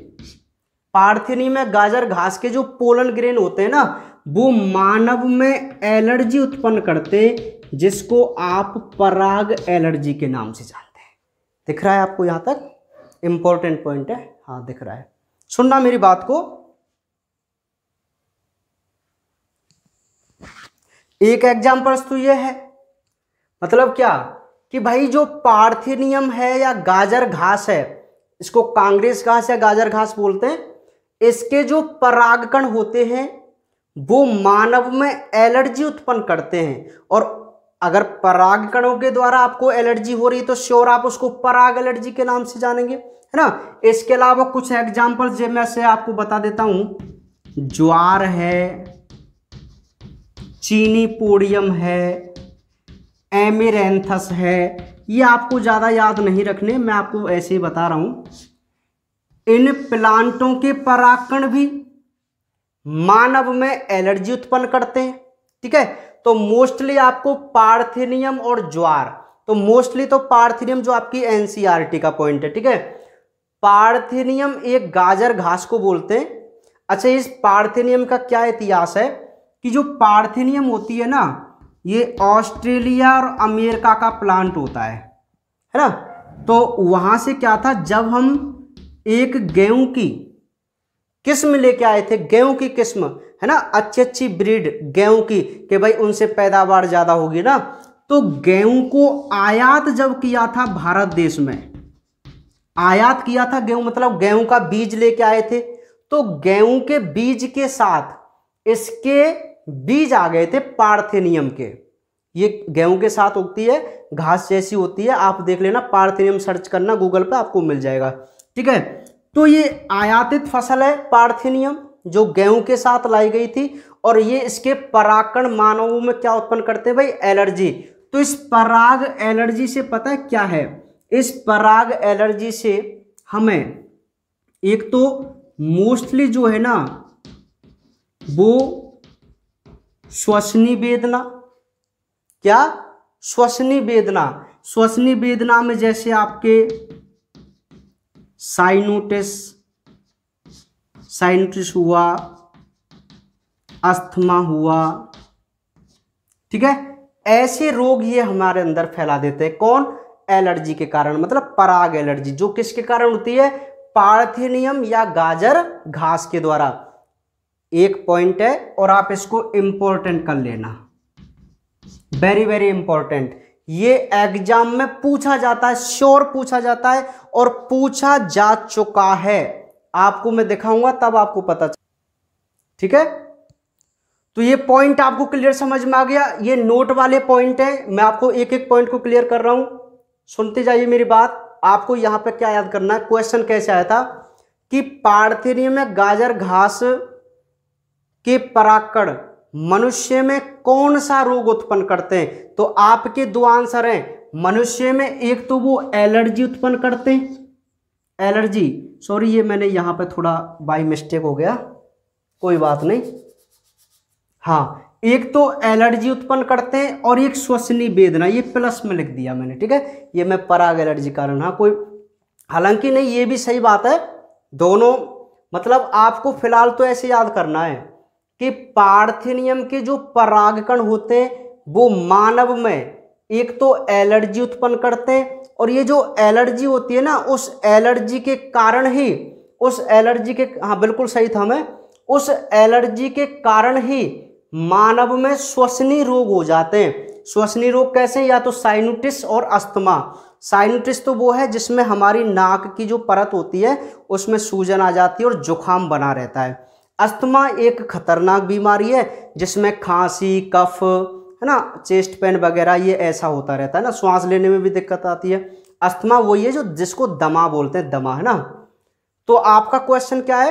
पार्थेनियम या गाजर घास के जो पोलन ग्रेन होते हैं ना वो मानव में एलर्जी उत्पन्न करते जिसको आप पराग एलर्जी के नाम से जानते हैं दिख रहा है आपको यहां तक इंपॉर्टेंट पॉइंट है हाँ दिख रहा है सुनना मेरी बात को एक एग्जाम्पल्स तो ये है मतलब क्या कि भाई जो पार्थिनियम है या गाजर घास है इसको कांग्रेस घास या गाजर घास बोलते हैं इसके जो परागकण होते हैं वो मानव में एलर्जी उत्पन्न करते हैं और अगर परागकणों के द्वारा आपको एलर्जी हो रही है तो श्योर आप उसको पराग एलर्जी के नाम से जानेंगे है ना इसके अलावा कुछ एग्जाम्पल्स जो मैं से आपको बता देता हूँ ज्वार है चीनी पोडियम है एमेरेंथस है ये आपको ज़्यादा याद नहीं रखने मैं आपको ऐसे ही बता रहा हूँ इन प्लांटों के परागण भी मानव में एलर्जी उत्पन्न करते हैं ठीक है तो मोस्टली आपको पार्थिनियम और ज्वार तो मोस्टली तो पार्थिनियम जो आपकी एनसीआरटी का पॉइंट है ठीक है पार्थिनियम एक गाजर घास को बोलते हैं अच्छा इस पार्थिनियम का क्या इतिहास है कि जो पार्थेनियम होती है ना ये ऑस्ट्रेलिया और अमेरिका का प्लांट होता है है ना तो वहाँ से क्या था जब हम एक गेहूं की किस्म लेके आए थे गेहूं की किस्म है ना अच्छी अच्छी ब्रीड गेहूं की कि भाई उनसे पैदावार ज़्यादा होगी ना तो गेहूं को आयात जब किया था भारत देश में आयात किया था गेहूं मतलब गेहूं का बीज लेके आए थे तो गेहूं के बीज के साथ इसके बीज आ गए थे पार्थेनियम के ये गेहूं के साथ उगती है घास जैसी होती है आप देख लेना पार्थेनियम सर्च करना गूगल पे आपको मिल जाएगा ठीक है तो ये आयातित फसल है पार्थेनियम जो गेहूं के साथ लाई गई थी और ये इसके पराकण मानवों में क्या उत्पन्न करते हैं भाई एलर्जी तो इस पराग एलर्जी से पता है क्या है इस पराग एलर्जी से हमें एक तो मोस्टली जो है ना वो श्वसनी वेदना क्या श्वसनी वेदना श्वसनी वेदना में जैसे आपके साइनोटिस साइनोटिस हुआ अस्थमा हुआ ठीक है ऐसे रोग ये हमारे अंदर फैला देते हैं कौन एलर्जी के कारण मतलब पराग एलर्जी जो किसके कारण होती है पार्थिनियम या गाजर घास के द्वारा एक पॉइंट है और आप इसको इंपॉर्टेंट कर लेना वेरी वेरी इंपॉर्टेंट ये एग्जाम में पूछा जाता है श्योर पूछा जाता है और पूछा जा चुका है आपको मैं दिखाऊंगा तब आपको पता ठीक है तो ये पॉइंट आपको क्लियर समझ में आ गया ये नोट वाले पॉइंट है मैं आपको एक एक पॉइंट को क्लियर कर रहा हूं सुनते जाइए मेरी बात आपको यहां पे क्या याद करना है क्वेश्चन कैसे आया था कि पार्थिनी में गाजर घास के पराकड़ मनुष्य में कौन सा रोग उत्पन्न करते हैं तो आपके दो आंसर हैं मनुष्य में एक तो वो एलर्जी उत्पन्न करते हैं एलर्जी सॉरी ये मैंने यहां पे थोड़ा बाय मिस्टेक हो गया कोई बात नहीं हाँ एक तो एलर्जी उत्पन्न करते हैं और एक श्वसनी वेदना ये प्लस में लिख दिया मैंने ठीक है ये मैं पराग एलर्जी कारण हाँ कोई हालांकि नहीं ये भी सही बात है दोनों मतलब आपको फिलहाल तो ऐसे याद करना है कि पार्थेनियम के जो परागकण होते हैं वो मानव में एक तो एलर्जी उत्पन्न करते हैं और ये जो एलर्जी होती है ना उस एलर्जी के कारण ही उस एलर्जी के हाँ बिल्कुल सही था मैं उस एलर्जी के कारण ही मानव में श्वसनी रोग हो जाते हैं श्वसनी रोग कैसे या तो साइनोटिस और अस्थमा साइनोटिस तो वो है जिसमें हमारी नाक की जो परत होती है उसमें सूजन आ जाती है और जुखाम बना रहता है अस्थमा एक खतरनाक बीमारी है जिसमें खांसी कफ है ना चेस्ट पेन वगैरह ये ऐसा होता रहता है ना श्वास लेने में भी दिक्कत आती है अस्थमा वही है जो जिसको दमा बोलते हैं दमा है ना तो आपका क्वेश्चन क्या है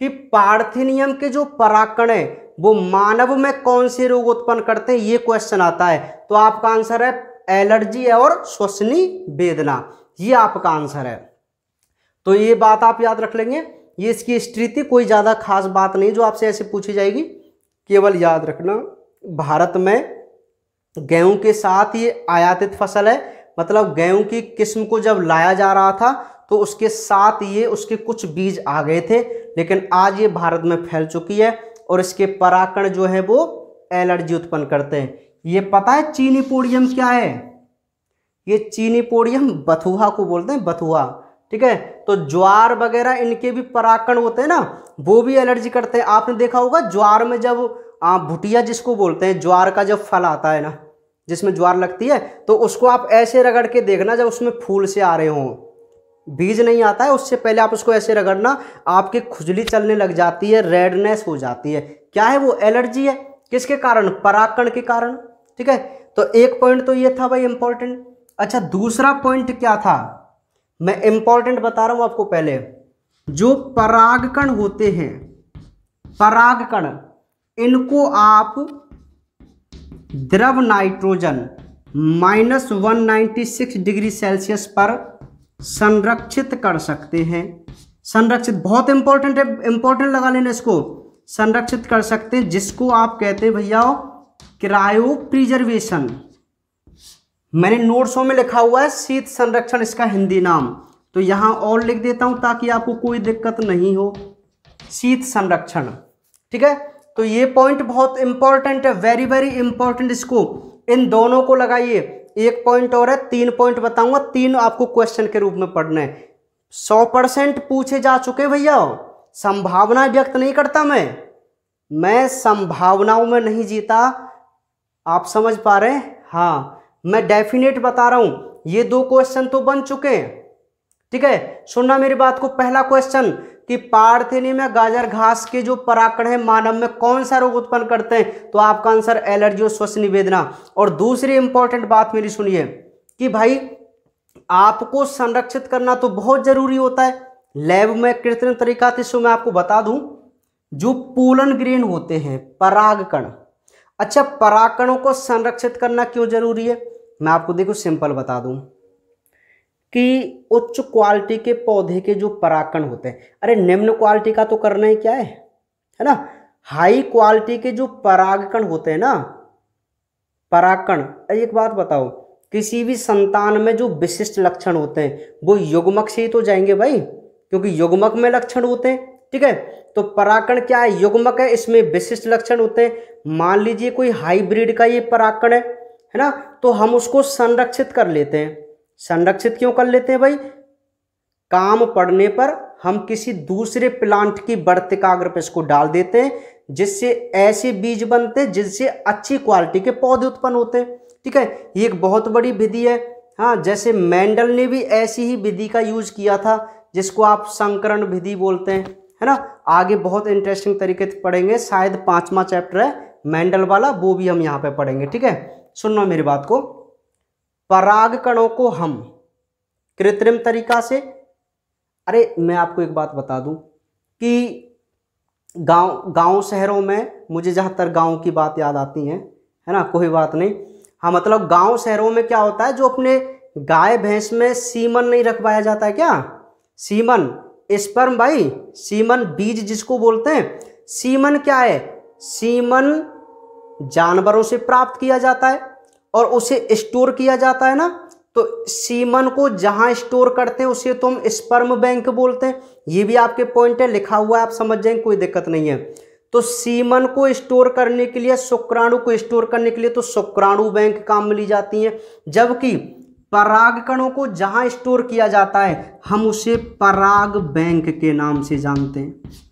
कि पार्थिनियम के जो पराकण है वो मानव में कौन से रोग उत्पन्न करते हैं ये क्वेश्चन आता है तो आपका आंसर है एलर्जी और श्वसनी वेदना ये आपका आंसर है तो ये बात आप याद रख लेंगे ये इसकी हिस्ट्री थी कोई ज़्यादा खास बात नहीं जो आपसे ऐसे पूछी जाएगी केवल याद रखना भारत में गेहूं के साथ ये आयातित फसल है मतलब गेहूं की किस्म को जब लाया जा रहा था तो उसके साथ ये उसके कुछ बीज आ गए थे लेकिन आज ये भारत में फैल चुकी है और इसके पराकण जो है वो एलर्जी उत्पन्न करते हैं ये पता है चीनी पोडियम क्या है ये चीनी पोडियम बथुआ को बोलते हैं बथुआ ठीक है तो ज्वार वगैरह इनके भी पराकण होते हैं ना वो भी एलर्जी करते हैं आपने देखा होगा ज्वार में जब भुटिया जिसको बोलते हैं ज्वार का जब फल आता है ना जिसमें ज्वार लगती है तो उसको आप ऐसे रगड़ के देखना जब उसमें फूल से आ रहे हों बीज नहीं आता है उससे पहले आप उसको ऐसे रगड़ना आपकी खुजली चलने लग जाती है रेडनेस हो जाती है क्या है वो एलर्जी है किसके कारण पराकण के कारण ठीक है तो एक पॉइंट तो ये था भाई इंपॉर्टेंट अच्छा दूसरा पॉइंट क्या था मैं इम्पॉर्टेंट बता रहा हूं आपको पहले जो परागकण होते हैं परागकण इनको आप द्रव nitrogen minus one degree Celsius पर संरक्षित कर सकते हैं संरक्षित बहुत इंपॉर्टेंट है इंपॉर्टेंट लगा लेना इसको संरक्षित कर सकते हैं जिसको आप कहते हैं भैया क्रायो प्रिजर्वेशन मैंने नोट्सों में लिखा हुआ है शीत संरक्षण इसका हिंदी नाम तो यहाँ और लिख देता हूं ताकि आपको कोई दिक्कत नहीं हो शीत संरक्षण ठीक है तो ये पॉइंट बहुत इंपॉर्टेंट है वेरी वेरी इंपॉर्टेंट इसको इन दोनों को लगाइए एक पॉइंट और है तीन पॉइंट बताऊंगा तीन आपको क्वेश्चन के रूप में पढ़ना है सौ परसेंट पूछे जा चुके भैया संभावना व्यक्त नहीं करता मैं मैं संभावनाओं में नहीं जीता आप समझ पा रहे हैं हाँ मैं डेफिनेट बता रहा हूं ये दो क्वेश्चन तो बन चुके हैं ठीक है सुनना मेरी बात को पहला क्वेश्चन कि पार्थेनी में गाजर घास के जो पराकण है मानव में कौन सा रोग उत्पन्न करते हैं तो आपका आंसर एलर्जी और स्वच्छ निवेदना और दूसरी इंपॉर्टेंट बात मेरी सुनिए कि भाई आपको संरक्षित करना तो बहुत जरूरी होता है लैब में कृत्रिम तरीका से मैं आपको बता दूं जो पूलन ग्रीन होते हैं परागकण अच्छा परागकणों को संरक्षित करना क्यों जरूरी है मैं आपको देखो सिंपल बता दूं कि उच्च क्वालिटी के पौधे के जो पराकण होते हैं अरे निम्न क्वालिटी का तो करना ही क्या है है ना हाई क्वालिटी के जो परागकण होते हैं ना पराकण एक बात बताओ किसी भी संतान में जो विशिष्ट लक्षण होते हैं वो युगमक से ही तो जाएंगे भाई क्योंकि युगमक में लक्षण होते हैं ठीक है तो पराकण क्या है युग्मक है इसमें विशिष्ट लक्षण होते हैं मान लीजिए कोई हाईब्रिड का ये पराकण है है ना तो हम उसको संरक्षित कर लेते हैं संरक्षित क्यों कर लेते हैं भाई काम पड़ने पर हम किसी दूसरे प्लांट की वर्तिकाग्र पर इसको डाल देते हैं जिससे ऐसे बीज बनते हैं जिससे अच्छी क्वालिटी के पौधे उत्पन्न होते हैं ठीक है ये एक बहुत बड़ी विधि है हाँ जैसे मेंडल ने भी ऐसी ही विधि का यूज किया था जिसको आप संकरण विधि बोलते हैं है ना आगे बहुत इंटरेस्टिंग तरीके से पढ़ेंगे शायद पांचवा चैप्टर है मैंडल वाला वो भी हम यहाँ पे पढ़ेंगे ठीक है सुनना मेरी बात को पराग कणों को हम कृत्रिम तरीका से अरे मैं आपको एक बात बता दूं कि गांव गांव शहरों में मुझे जहां तक गाँव की बात याद आती है है ना कोई बात नहीं हाँ मतलब गांव शहरों में क्या होता है जो अपने गाय भैंस में सीमन नहीं रखवाया जाता है क्या सीमन स्पर्म भाई सीमन बीज जिसको बोलते हैं सीमन क्या है सीमन जानवरों से प्राप्त किया जाता है और उसे स्टोर किया जाता है ना तो सीमन को जहाँ स्टोर करते हैं उसे तो हम स्पर्म बैंक बोलते हैं ये भी आपके पॉइंट है लिखा हुआ है आप समझ जाएंगे कोई दिक्कत नहीं है तो सीमन को स्टोर करने के लिए शुक्राणु को स्टोर करने के लिए तो शुक्राणु बैंक काम मिली जाती हैं जबकि परागकणों को जहाँ स्टोर किया जाता है हम उसे पराग बैंक के नाम से जानते हैं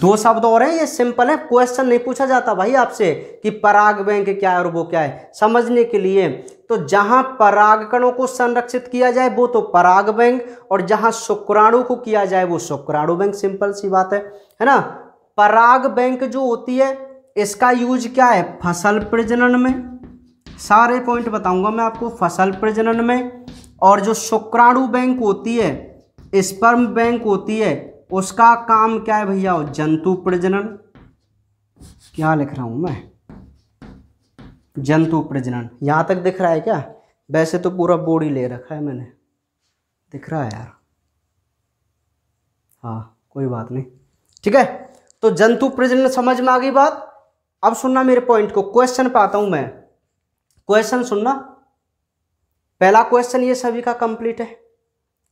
दो शब्द और हैं ये सिंपल है क्वेश्चन नहीं पूछा जाता भाई आपसे कि पराग बैंक क्या है और वो क्या है समझने के लिए तो जहां परागकणों को संरक्षित किया जाए वो तो पराग बैंक और जहां शुक्राणु को किया जाए वो शुक्राणु बैंक सिंपल सी बात है है ना पराग बैंक जो होती है इसका यूज क्या है फसल प्रजनन में सारे पॉइंट बताऊंगा मैं आपको फसल प्रजनन में और जो शुक्राणु बैंक होती है स्पर्म बैंक होती है उसका काम क्या है भैया जंतु प्रजनन क्या लिख रहा हूं मैं जंतु प्रजनन यहां तक दिख रहा है क्या वैसे तो पूरा बोर्ड ही ले रखा है मैंने दिख रहा है यार हाँ कोई बात नहीं ठीक है तो जंतु प्रजनन समझ में आ गई बात अब सुनना मेरे पॉइंट को क्वेश्चन पे आता हूं मैं क्वेश्चन सुनना पहला क्वेश्चन ये सभी का कंप्लीट है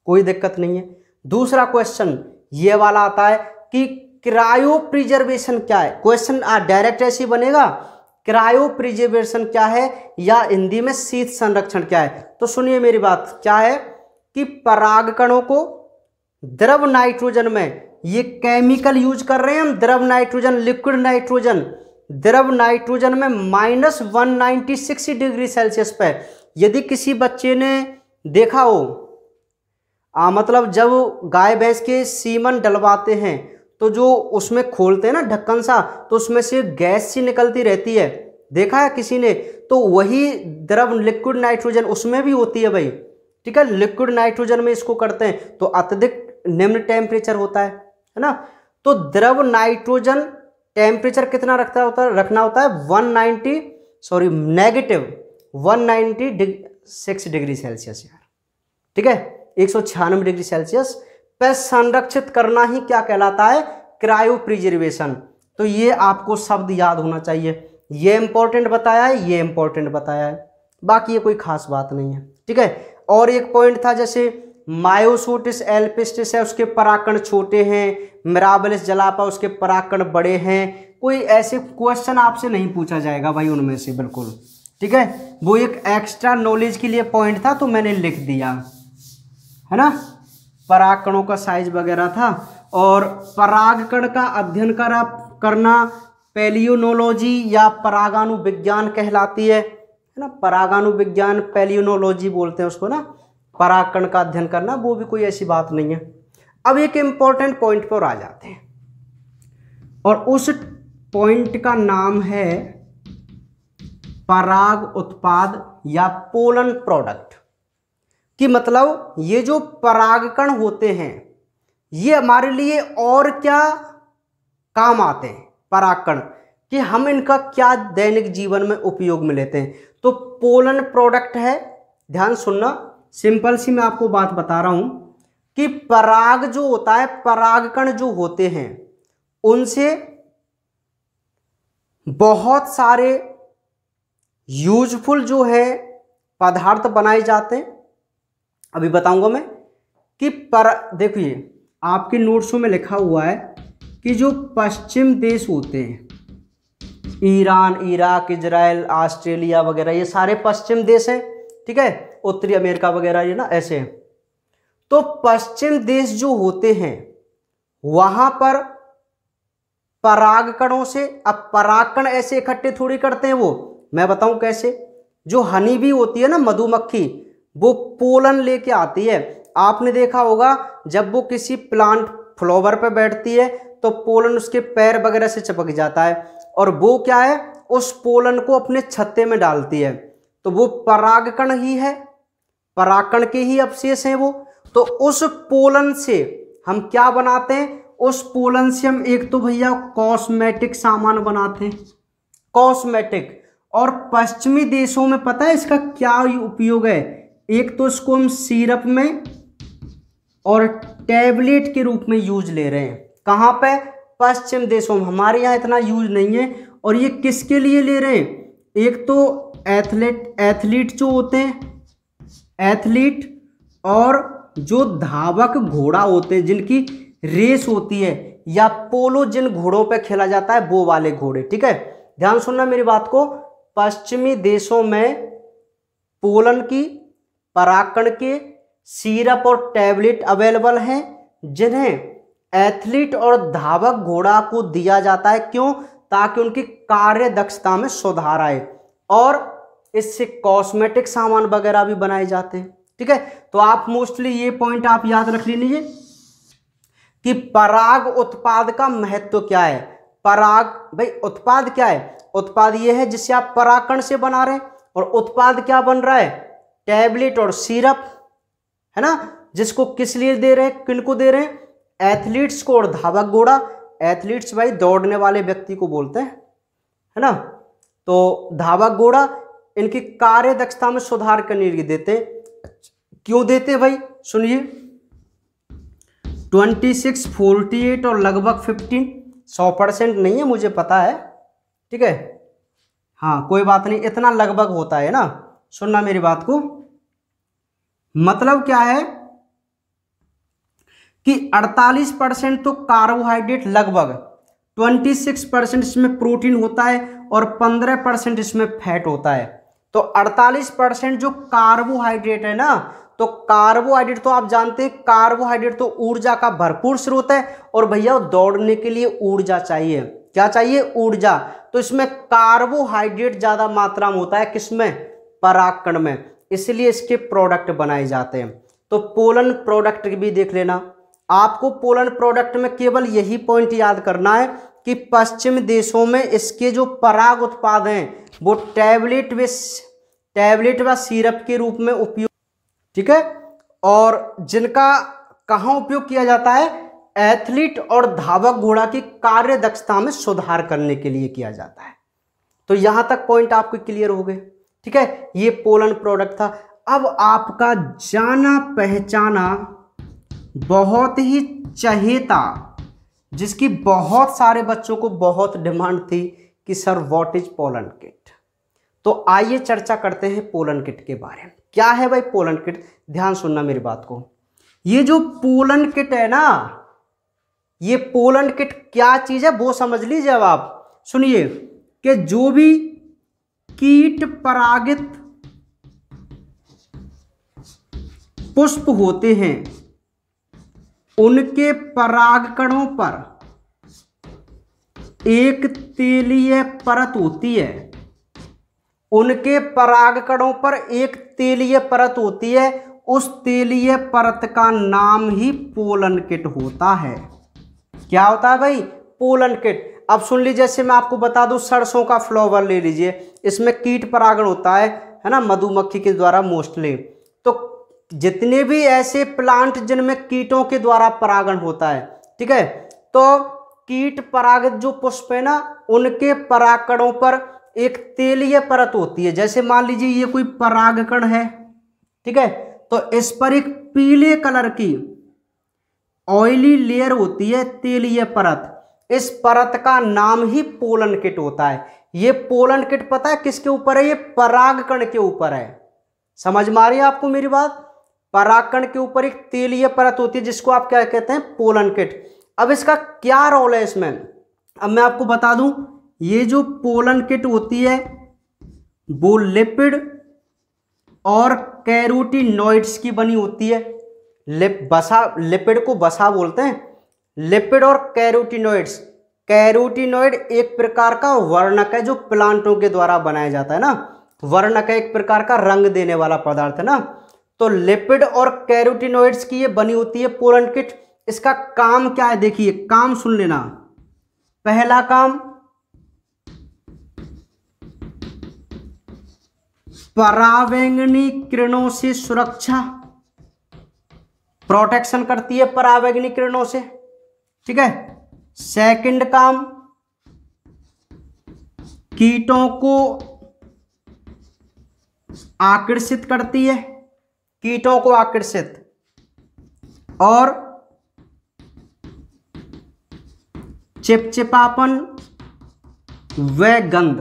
कोई दिक्कत नहीं है दूसरा क्वेश्चन ये वाला आता है कि क्रायो प्रिजर्वेशन क्या है क्वेश्चन डायरेक्ट ऐसे बनेगा क्रायो प्रिजर्वेशन क्या है या हिंदी में शीत संरक्षण क्या है तो सुनिए मेरी बात क्या है कि परागकणों को द्रव नाइट्रोजन में ये केमिकल यूज कर रहे हैं हम द्रव नाइट्रोजन लिक्विड नाइट्रोजन द्रव नाइट्रोजन में minus one ninety six degree Celsius पर यदि किसी बच्चे ने देखा हो आ, मतलब जब गाय भैंस के सीमन डलवाते हैं तो जो उसमें खोलते हैं ना ढक्कन सा तो उसमें से गैस सी निकलती रहती है देखा है किसी ने तो वही द्रव लिक्विड नाइट्रोजन उसमें भी होती है भाई ठीक है लिक्विड नाइट्रोजन में इसको करते हैं तो अत्यधिक निम्न टेम्परेचर होता है है ना तो द्रव नाइट्रोजन टेम्परेचर कितना रखता होता है रखना होता है 190 सॉरी नेगेटिव 190 डिग सिक्स डिग्री सेल्सियस यार ठीक है एक डिग्री सेल्सियस पे संरक्षित करना ही क्या कहलाता है क्रायो प्रिजर्वेशन तो ये आपको शब्द याद होना चाहिए ये इंपॉर्टेंट बताया है ये इंपॉर्टेंट बताया है बाकी ये कोई खास बात नहीं है ठीक है और एक पॉइंट था जैसे मायोसोटिस एल्पिस्टिस है उसके पराकण छोटे हैं मिराबलिस जलापा उसके पराकण बड़े हैं कोई ऐसे क्वेश्चन आपसे नहीं पूछा जाएगा भाई उनमें से बिल्कुल ठीक है वो एक एक्स्ट्रा नॉलेज के लिए पॉइंट था तो मैंने लिख दिया है ना परागकणों का साइज वगैरह था और परागकण का अध्ययन करा करना पेलियोनोलॉजी या परागानु विज्ञान कहलाती है है ना परागानु विज्ञान पेलियोनोलॉजी बोलते हैं उसको ना परागकण का अध्ययन करना वो भी कोई ऐसी बात नहीं है अब एक इंपॉर्टेंट पॉइंट पर आ जाते हैं और उस पॉइंट का नाम है पराग उत्पाद या पोलन प्रोडक्ट कि मतलब ये जो परागकण होते हैं ये हमारे लिए और क्या काम आते हैं परागकण कि हम इनका क्या दैनिक जीवन में उपयोग में लेते हैं तो पोलन प्रोडक्ट है ध्यान सुनना सिंपल सी मैं आपको बात बता रहा हूं कि पराग जो होता है परागकण जो होते हैं उनसे बहुत सारे यूजफुल जो है पदार्थ बनाए जाते हैं अभी बताऊंगा मैं कि पर देखिए आपके नोट्सों में लिखा हुआ है कि जो पश्चिम देश होते हैं ईरान इराक इजराइल ऑस्ट्रेलिया वगैरह ये सारे पश्चिम देश हैं ठीक है उत्तरी अमेरिका वगैरह ये ना ऐसे हैं तो पश्चिम देश जो होते हैं वहाँ पर परागकणों से अब परागकण ऐसे इकट्ठे थोड़ी करते हैं वो मैं बताऊं कैसे जो हनी भी होती है ना मधुमक्खी वो पोलन लेके आती है आपने देखा होगा जब वो किसी प्लांट फ्लोवर पर बैठती है तो पोलन उसके पैर वगैरह से चपक जाता है और वो क्या है उस पोलन को अपने छत्ते में डालती है तो वो परागकण ही है परागकण के ही अवशेष हैं वो तो उस पोलन से हम क्या बनाते हैं उस पोलन से हम एक तो भैया कॉस्मेटिक सामान बनाते हैं कॉस्मेटिक और पश्चिमी देशों में पता है इसका क्या उपयोग है एक तो इसको हम सीरप में और टैबलेट के रूप में यूज ले रहे हैं कहाँ पे पश्चिम देशों में हमारे यहाँ इतना यूज नहीं है और ये किसके लिए ले रहे हैं एक तो एथलेट एथलीट जो होते हैं एथलीट और जो धावक घोड़ा होते हैं जिनकी रेस होती है या पोलो जिन घोड़ों पे खेला जाता है वो वाले घोड़े ठीक है ध्यान सुनना मेरी बात को पश्चिमी देशों में पोलन की पराकण के सीरप और टैबलेट अवेलेबल हैं जिन्हें एथलीट और धावक घोड़ा को दिया जाता है क्यों ताकि उनकी कार्य दक्षता में सुधार आए और इससे कॉस्मेटिक सामान वगैरह भी बनाए जाते हैं ठीक है तो आप मोस्टली ये पॉइंट आप याद रख लीजिए कि पराग उत्पाद का महत्व क्या है पराग भाई उत्पाद क्या है उत्पाद ये है जिसे आप पराकण से बना रहे हैं और उत्पाद क्या बन रहा है टैबलेट और सीरप है ना जिसको किस लिए दे रहे हैं किन को दे रहे हैं एथलीट्स को और धावक घोड़ा एथलीट्स भाई दौड़ने वाले व्यक्ति को बोलते हैं है ना तो धावक घोड़ा इनकी कार्य दक्षता में सुधार करने लिए देते क्यों देते भाई सुनिए ट्वेंटी सिक्स फोर्टी एट और लगभग फिफ्टीन सौ परसेंट नहीं है मुझे पता है ठीक है हाँ कोई बात नहीं इतना लगभग होता है ना सुनना मेरी बात को मतलब क्या है कि 48 परसेंट तो कार्बोहाइड्रेट लगभग 26 परसेंट इसमें प्रोटीन होता है और 15 परसेंट इसमें फैट होता है तो 48 परसेंट जो कार्बोहाइड्रेट है ना तो कार्बोहाइड्रेट तो आप जानते हैं कार्बोहाइड्रेट तो ऊर्जा का भरपूर स्रोत है और भैया दौड़ने के लिए ऊर्जा चाहिए क्या चाहिए ऊर्जा तो इसमें कार्बोहाइड्रेट ज़्यादा मात्रा में होता है किसमें पराकण में इसलिए इसके प्रोडक्ट बनाए जाते हैं तो पोलन प्रोडक्ट भी देख लेना आपको पोलन प्रोडक्ट में केवल यही पॉइंट याद करना है कि पश्चिम देशों में इसके जो पराग उत्पाद हैं वो टैबलेट व टैबलेट व सिरप के रूप में उपयोग ठीक है और जिनका कहाँ उपयोग किया जाता है एथलीट और धावक घोड़ा की कार्य दक्षता में सुधार करने के लिए किया जाता है तो यहां तक पॉइंट आपके क्लियर हो गए ठीक है ये पोलन प्रोडक्ट था अब आपका जाना पहचाना बहुत ही चहेता जिसकी बहुत सारे बच्चों को बहुत डिमांड थी कि sir what is pollen kit तो आइए चर्चा करते हैं पोलन किट के बारे में क्या है भाई पोलन किट ध्यान सुनना मेरी बात को ये जो पोलन किट है ना ये पोलन किट क्या चीज़ है वो समझ लीजिए अब आप सुनिए कि जो भी कीट परागित पुष्प होते हैं उनके परागकणों पर एक तेलीय परत होती है उनके परागकणों पर एक तेलीय परत होती है उस तेलीय परत का नाम ही पोलन किट होता है क्या होता है भाई पोलन किट अब सुन लीजिए जैसे मैं आपको बता दूं सरसों का फ्लावर ले लीजिए इसमें कीट परागण होता है है ना मधुमक्खी के द्वारा मोस्टली तो जितने भी ऐसे प्लांट जिनमें कीटों के द्वारा परागण होता है ठीक है तो कीट परागत जो पुष्प है ना उनके परागणों पर एक तेलीय परत होती है जैसे मान लीजिए ये कोई परागकण है ठीक है तो इस पर एक पीले कलर की ऑयली लेयर होती है तेलीय परत इस परत का नाम ही पोलन किट होता है ये पोलन किट पता है किसके ऊपर है ये परागकण के ऊपर है समझ में आ रही है आपको मेरी बात परागकण के ऊपर एक तेलीय परत होती है जिसको आप क्या कहते हैं पोलन किट अब इसका क्या रोल है इसमें अब मैं आपको बता दूं ये जो पोलन किट होती है वो लिपिड और कैरोटीनॉइड्स की बनी होती है लिप बसा लिपिड को बसा बोलते हैं लिपिड और कैरोटिनोइड्स कैरोटिनोइड एक प्रकार का वर्णक है जो प्लांटों के द्वारा बनाया जाता है ना वर्णक है एक प्रकार का रंग देने वाला पदार्थ है ना तो लिपिड और कैरोटिनोइड्स की ये बनी होती है पोलन किट इसका काम क्या है देखिए काम सुन लेना पहला काम परावैंगनी किरणों से सुरक्षा प्रोटेक्शन करती है परावैंगनी किरणों से ठीक है सेकंड काम कीटों को आकर्षित करती है कीटों को आकर्षित और चिपचिपापन व गंध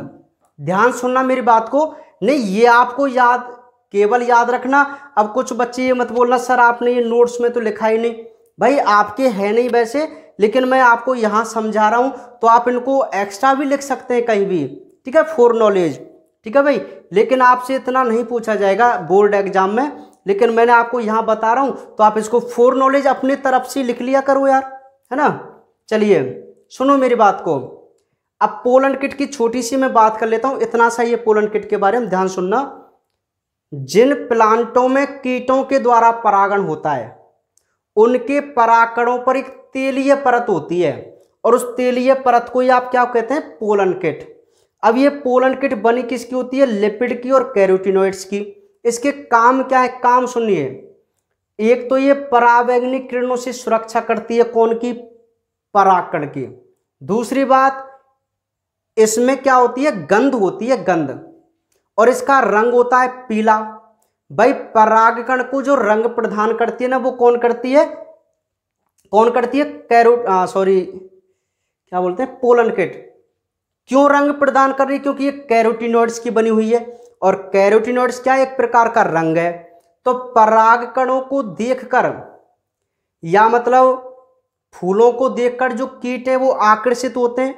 ध्यान सुनना मेरी बात को नहीं ये आपको याद केवल याद रखना अब कुछ बच्चे ये मत बोलना सर आपने ये नोट्स में तो लिखा ही नहीं भाई आपके है नहीं वैसे लेकिन मैं आपको यहाँ समझा रहा हूँ तो आप इनको एक्स्ट्रा भी लिख सकते हैं कहीं भी ठीक है फोर नॉलेज ठीक है भाई लेकिन आपसे इतना नहीं पूछा जाएगा बोर्ड एग्जाम में लेकिन मैंने आपको यहाँ बता रहा हूँ तो आप इसको फोर नॉलेज अपने तरफ से लिख लिया करो यार है ना चलिए सुनो मेरी बात को अब पोलन किट की छोटी सी मैं बात कर लेता हूँ इतना सा ये पोलन किट के बारे में ध्यान सुनना जिन प्लांटों में कीटों के द्वारा परागण होता है उनके पराकड़ों पर एक तेलीय परत होती है और उस तेलीय परत को ही आप क्या कहते हैं पोलन किट अब ये पोलन किट बनी किसकी होती है लिपिड की और कैरोटिनोइड्स की इसके काम क्या है काम सुनिए एक तो ये परावैग्निक किरणों से सुरक्षा करती है कौन की पराकण की दूसरी बात इसमें क्या होती है गंध होती है गंध और इसका रंग होता है पीला भाई परागकण को जो रंग प्रदान करती है ना वो कौन करती है कौन करती है कैरो सॉरी क्या बोलते हैं पोलन किट क्यों रंग प्रदान कर रही है क्योंकि ये कैरोटिनोइड्स की बनी हुई है और कैरोटिनोइड्स क्या एक प्रकार का रंग है तो पराग कणों को देखकर या मतलब फूलों को देखकर जो कीट है वो आकर्षित होते हैं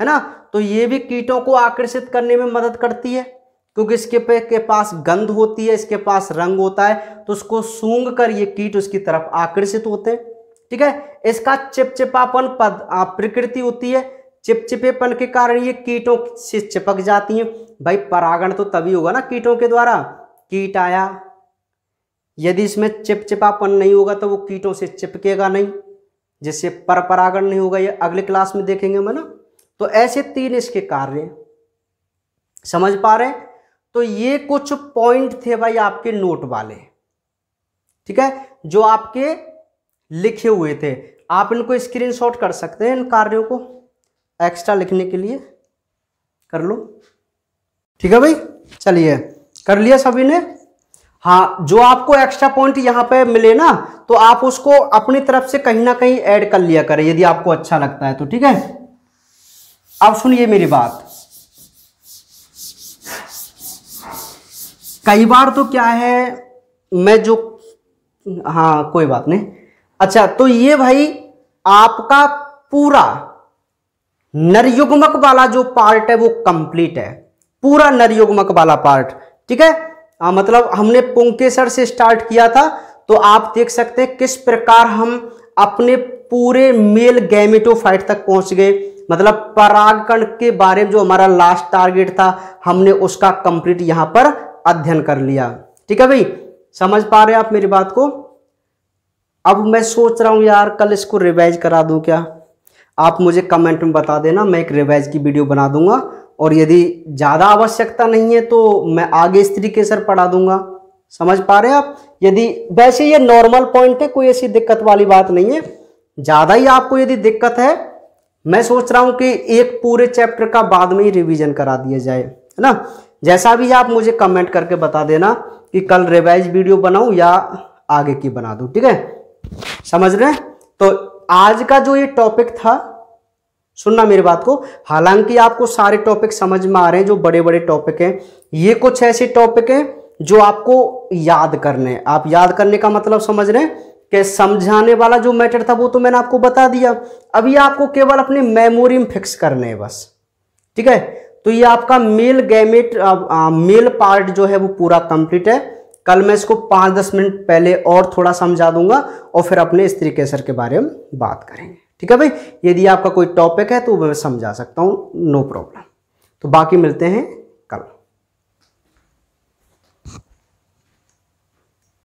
है ना तो ये भी कीटों को आकर्षित करने में मदद करती है क्योंकि इसके पे के पास गंध होती है इसके पास रंग होता है तो उसको सूंघ कर ये कीट उसकी तरफ आकर्षित होते हैं ठीक है इसका चिपचिपापन प्रकृति होती है चिपचिपेपन के कारण ये कीटों से चिपक जाती हैं भाई परागण तो तभी होगा ना कीटों के द्वारा कीट आया यदि इसमें चिपचिपापन नहीं होगा तो वो कीटों से चिपकेगा नहीं जिससे पर परागण नहीं होगा ये अगले क्लास में देखेंगे हम ना तो ऐसे तीन इसके कार्य समझ पा रहे तो ये कुछ पॉइंट थे भाई आपके नोट वाले ठीक है जो आपके लिखे हुए थे आप इनको स्क्रीनशॉट कर सकते हैं इन कार्यों को एक्स्ट्रा लिखने के लिए कर लो ठीक है भाई चलिए कर लिया सभी ने हाँ जो आपको एक्स्ट्रा पॉइंट यहाँ पे मिले ना तो आप उसको अपनी तरफ से कहीं ना कहीं ऐड कर लिया करें यदि आपको अच्छा लगता है तो ठीक है अब सुनिए मेरी बात कई बार तो क्या है मैं जो हाँ कोई बात नहीं अच्छा तो ये भाई आपका पूरा नरयुग्मक वाला जो पार्ट है वो कंप्लीट है पूरा नरयुग्मक वाला पार्ट ठीक है आ, मतलब हमने पुंकेसर से स्टार्ट किया था तो आप देख सकते हैं किस प्रकार हम अपने पूरे मेल गैमेटोफाइट तक पहुंच गए मतलब परागकण के बारे में जो हमारा लास्ट टारगेट था हमने उसका कंप्लीट यहां पर अध्ययन कर लिया ठीक है भाई समझ पा रहे हैं आप मेरी बात को अब मैं सोच रहा हूँ यार कल इसको रिवाइज करा दूँ क्या आप मुझे कमेंट में बता देना मैं एक रिवाइज की वीडियो बना दूंगा और यदि ज़्यादा आवश्यकता नहीं है तो मैं आगे इस तरीके से पढ़ा दूंगा समझ पा रहे हैं आप यदि वैसे ये नॉर्मल पॉइंट है कोई ऐसी दिक्कत वाली बात नहीं है ज़्यादा ही आपको यदि दिक्कत है मैं सोच रहा हूँ कि एक पूरे चैप्टर का बाद में ही रिविजन करा दिया जाए है ना जैसा भी आप मुझे कमेंट करके बता देना कि कल रिवाइज वीडियो बनाऊँ या आगे की बना दूँ ठीक है समझ रहे हैं तो आज का जो ये टॉपिक था सुनना मेरी बात को हालांकि आपको सारे टॉपिक समझ में आ रहे हैं जो बड़े बड़े टॉपिक हैं ये कुछ ऐसे टॉपिक हैं जो आपको याद करने आप याद करने का मतलब समझ रहे हैं कि समझाने वाला जो मैटर था वो तो मैंने आपको बता दिया अभी आपको केवल अपनी मेमोरी में फिक्स करने हैं बस ठीक है तो ये आपका मेल गैमेट मेल पार्ट जो है वो पूरा कंप्लीट है कल मैं इसको पाँच दस मिनट पहले और थोड़ा समझा दूंगा और फिर अपने स्त्री केसर के बारे में बात करेंगे ठीक है भाई यदि आपका कोई टॉपिक है तो मैं समझा सकता हूँ नो प्रॉब्लम तो बाकी मिलते हैं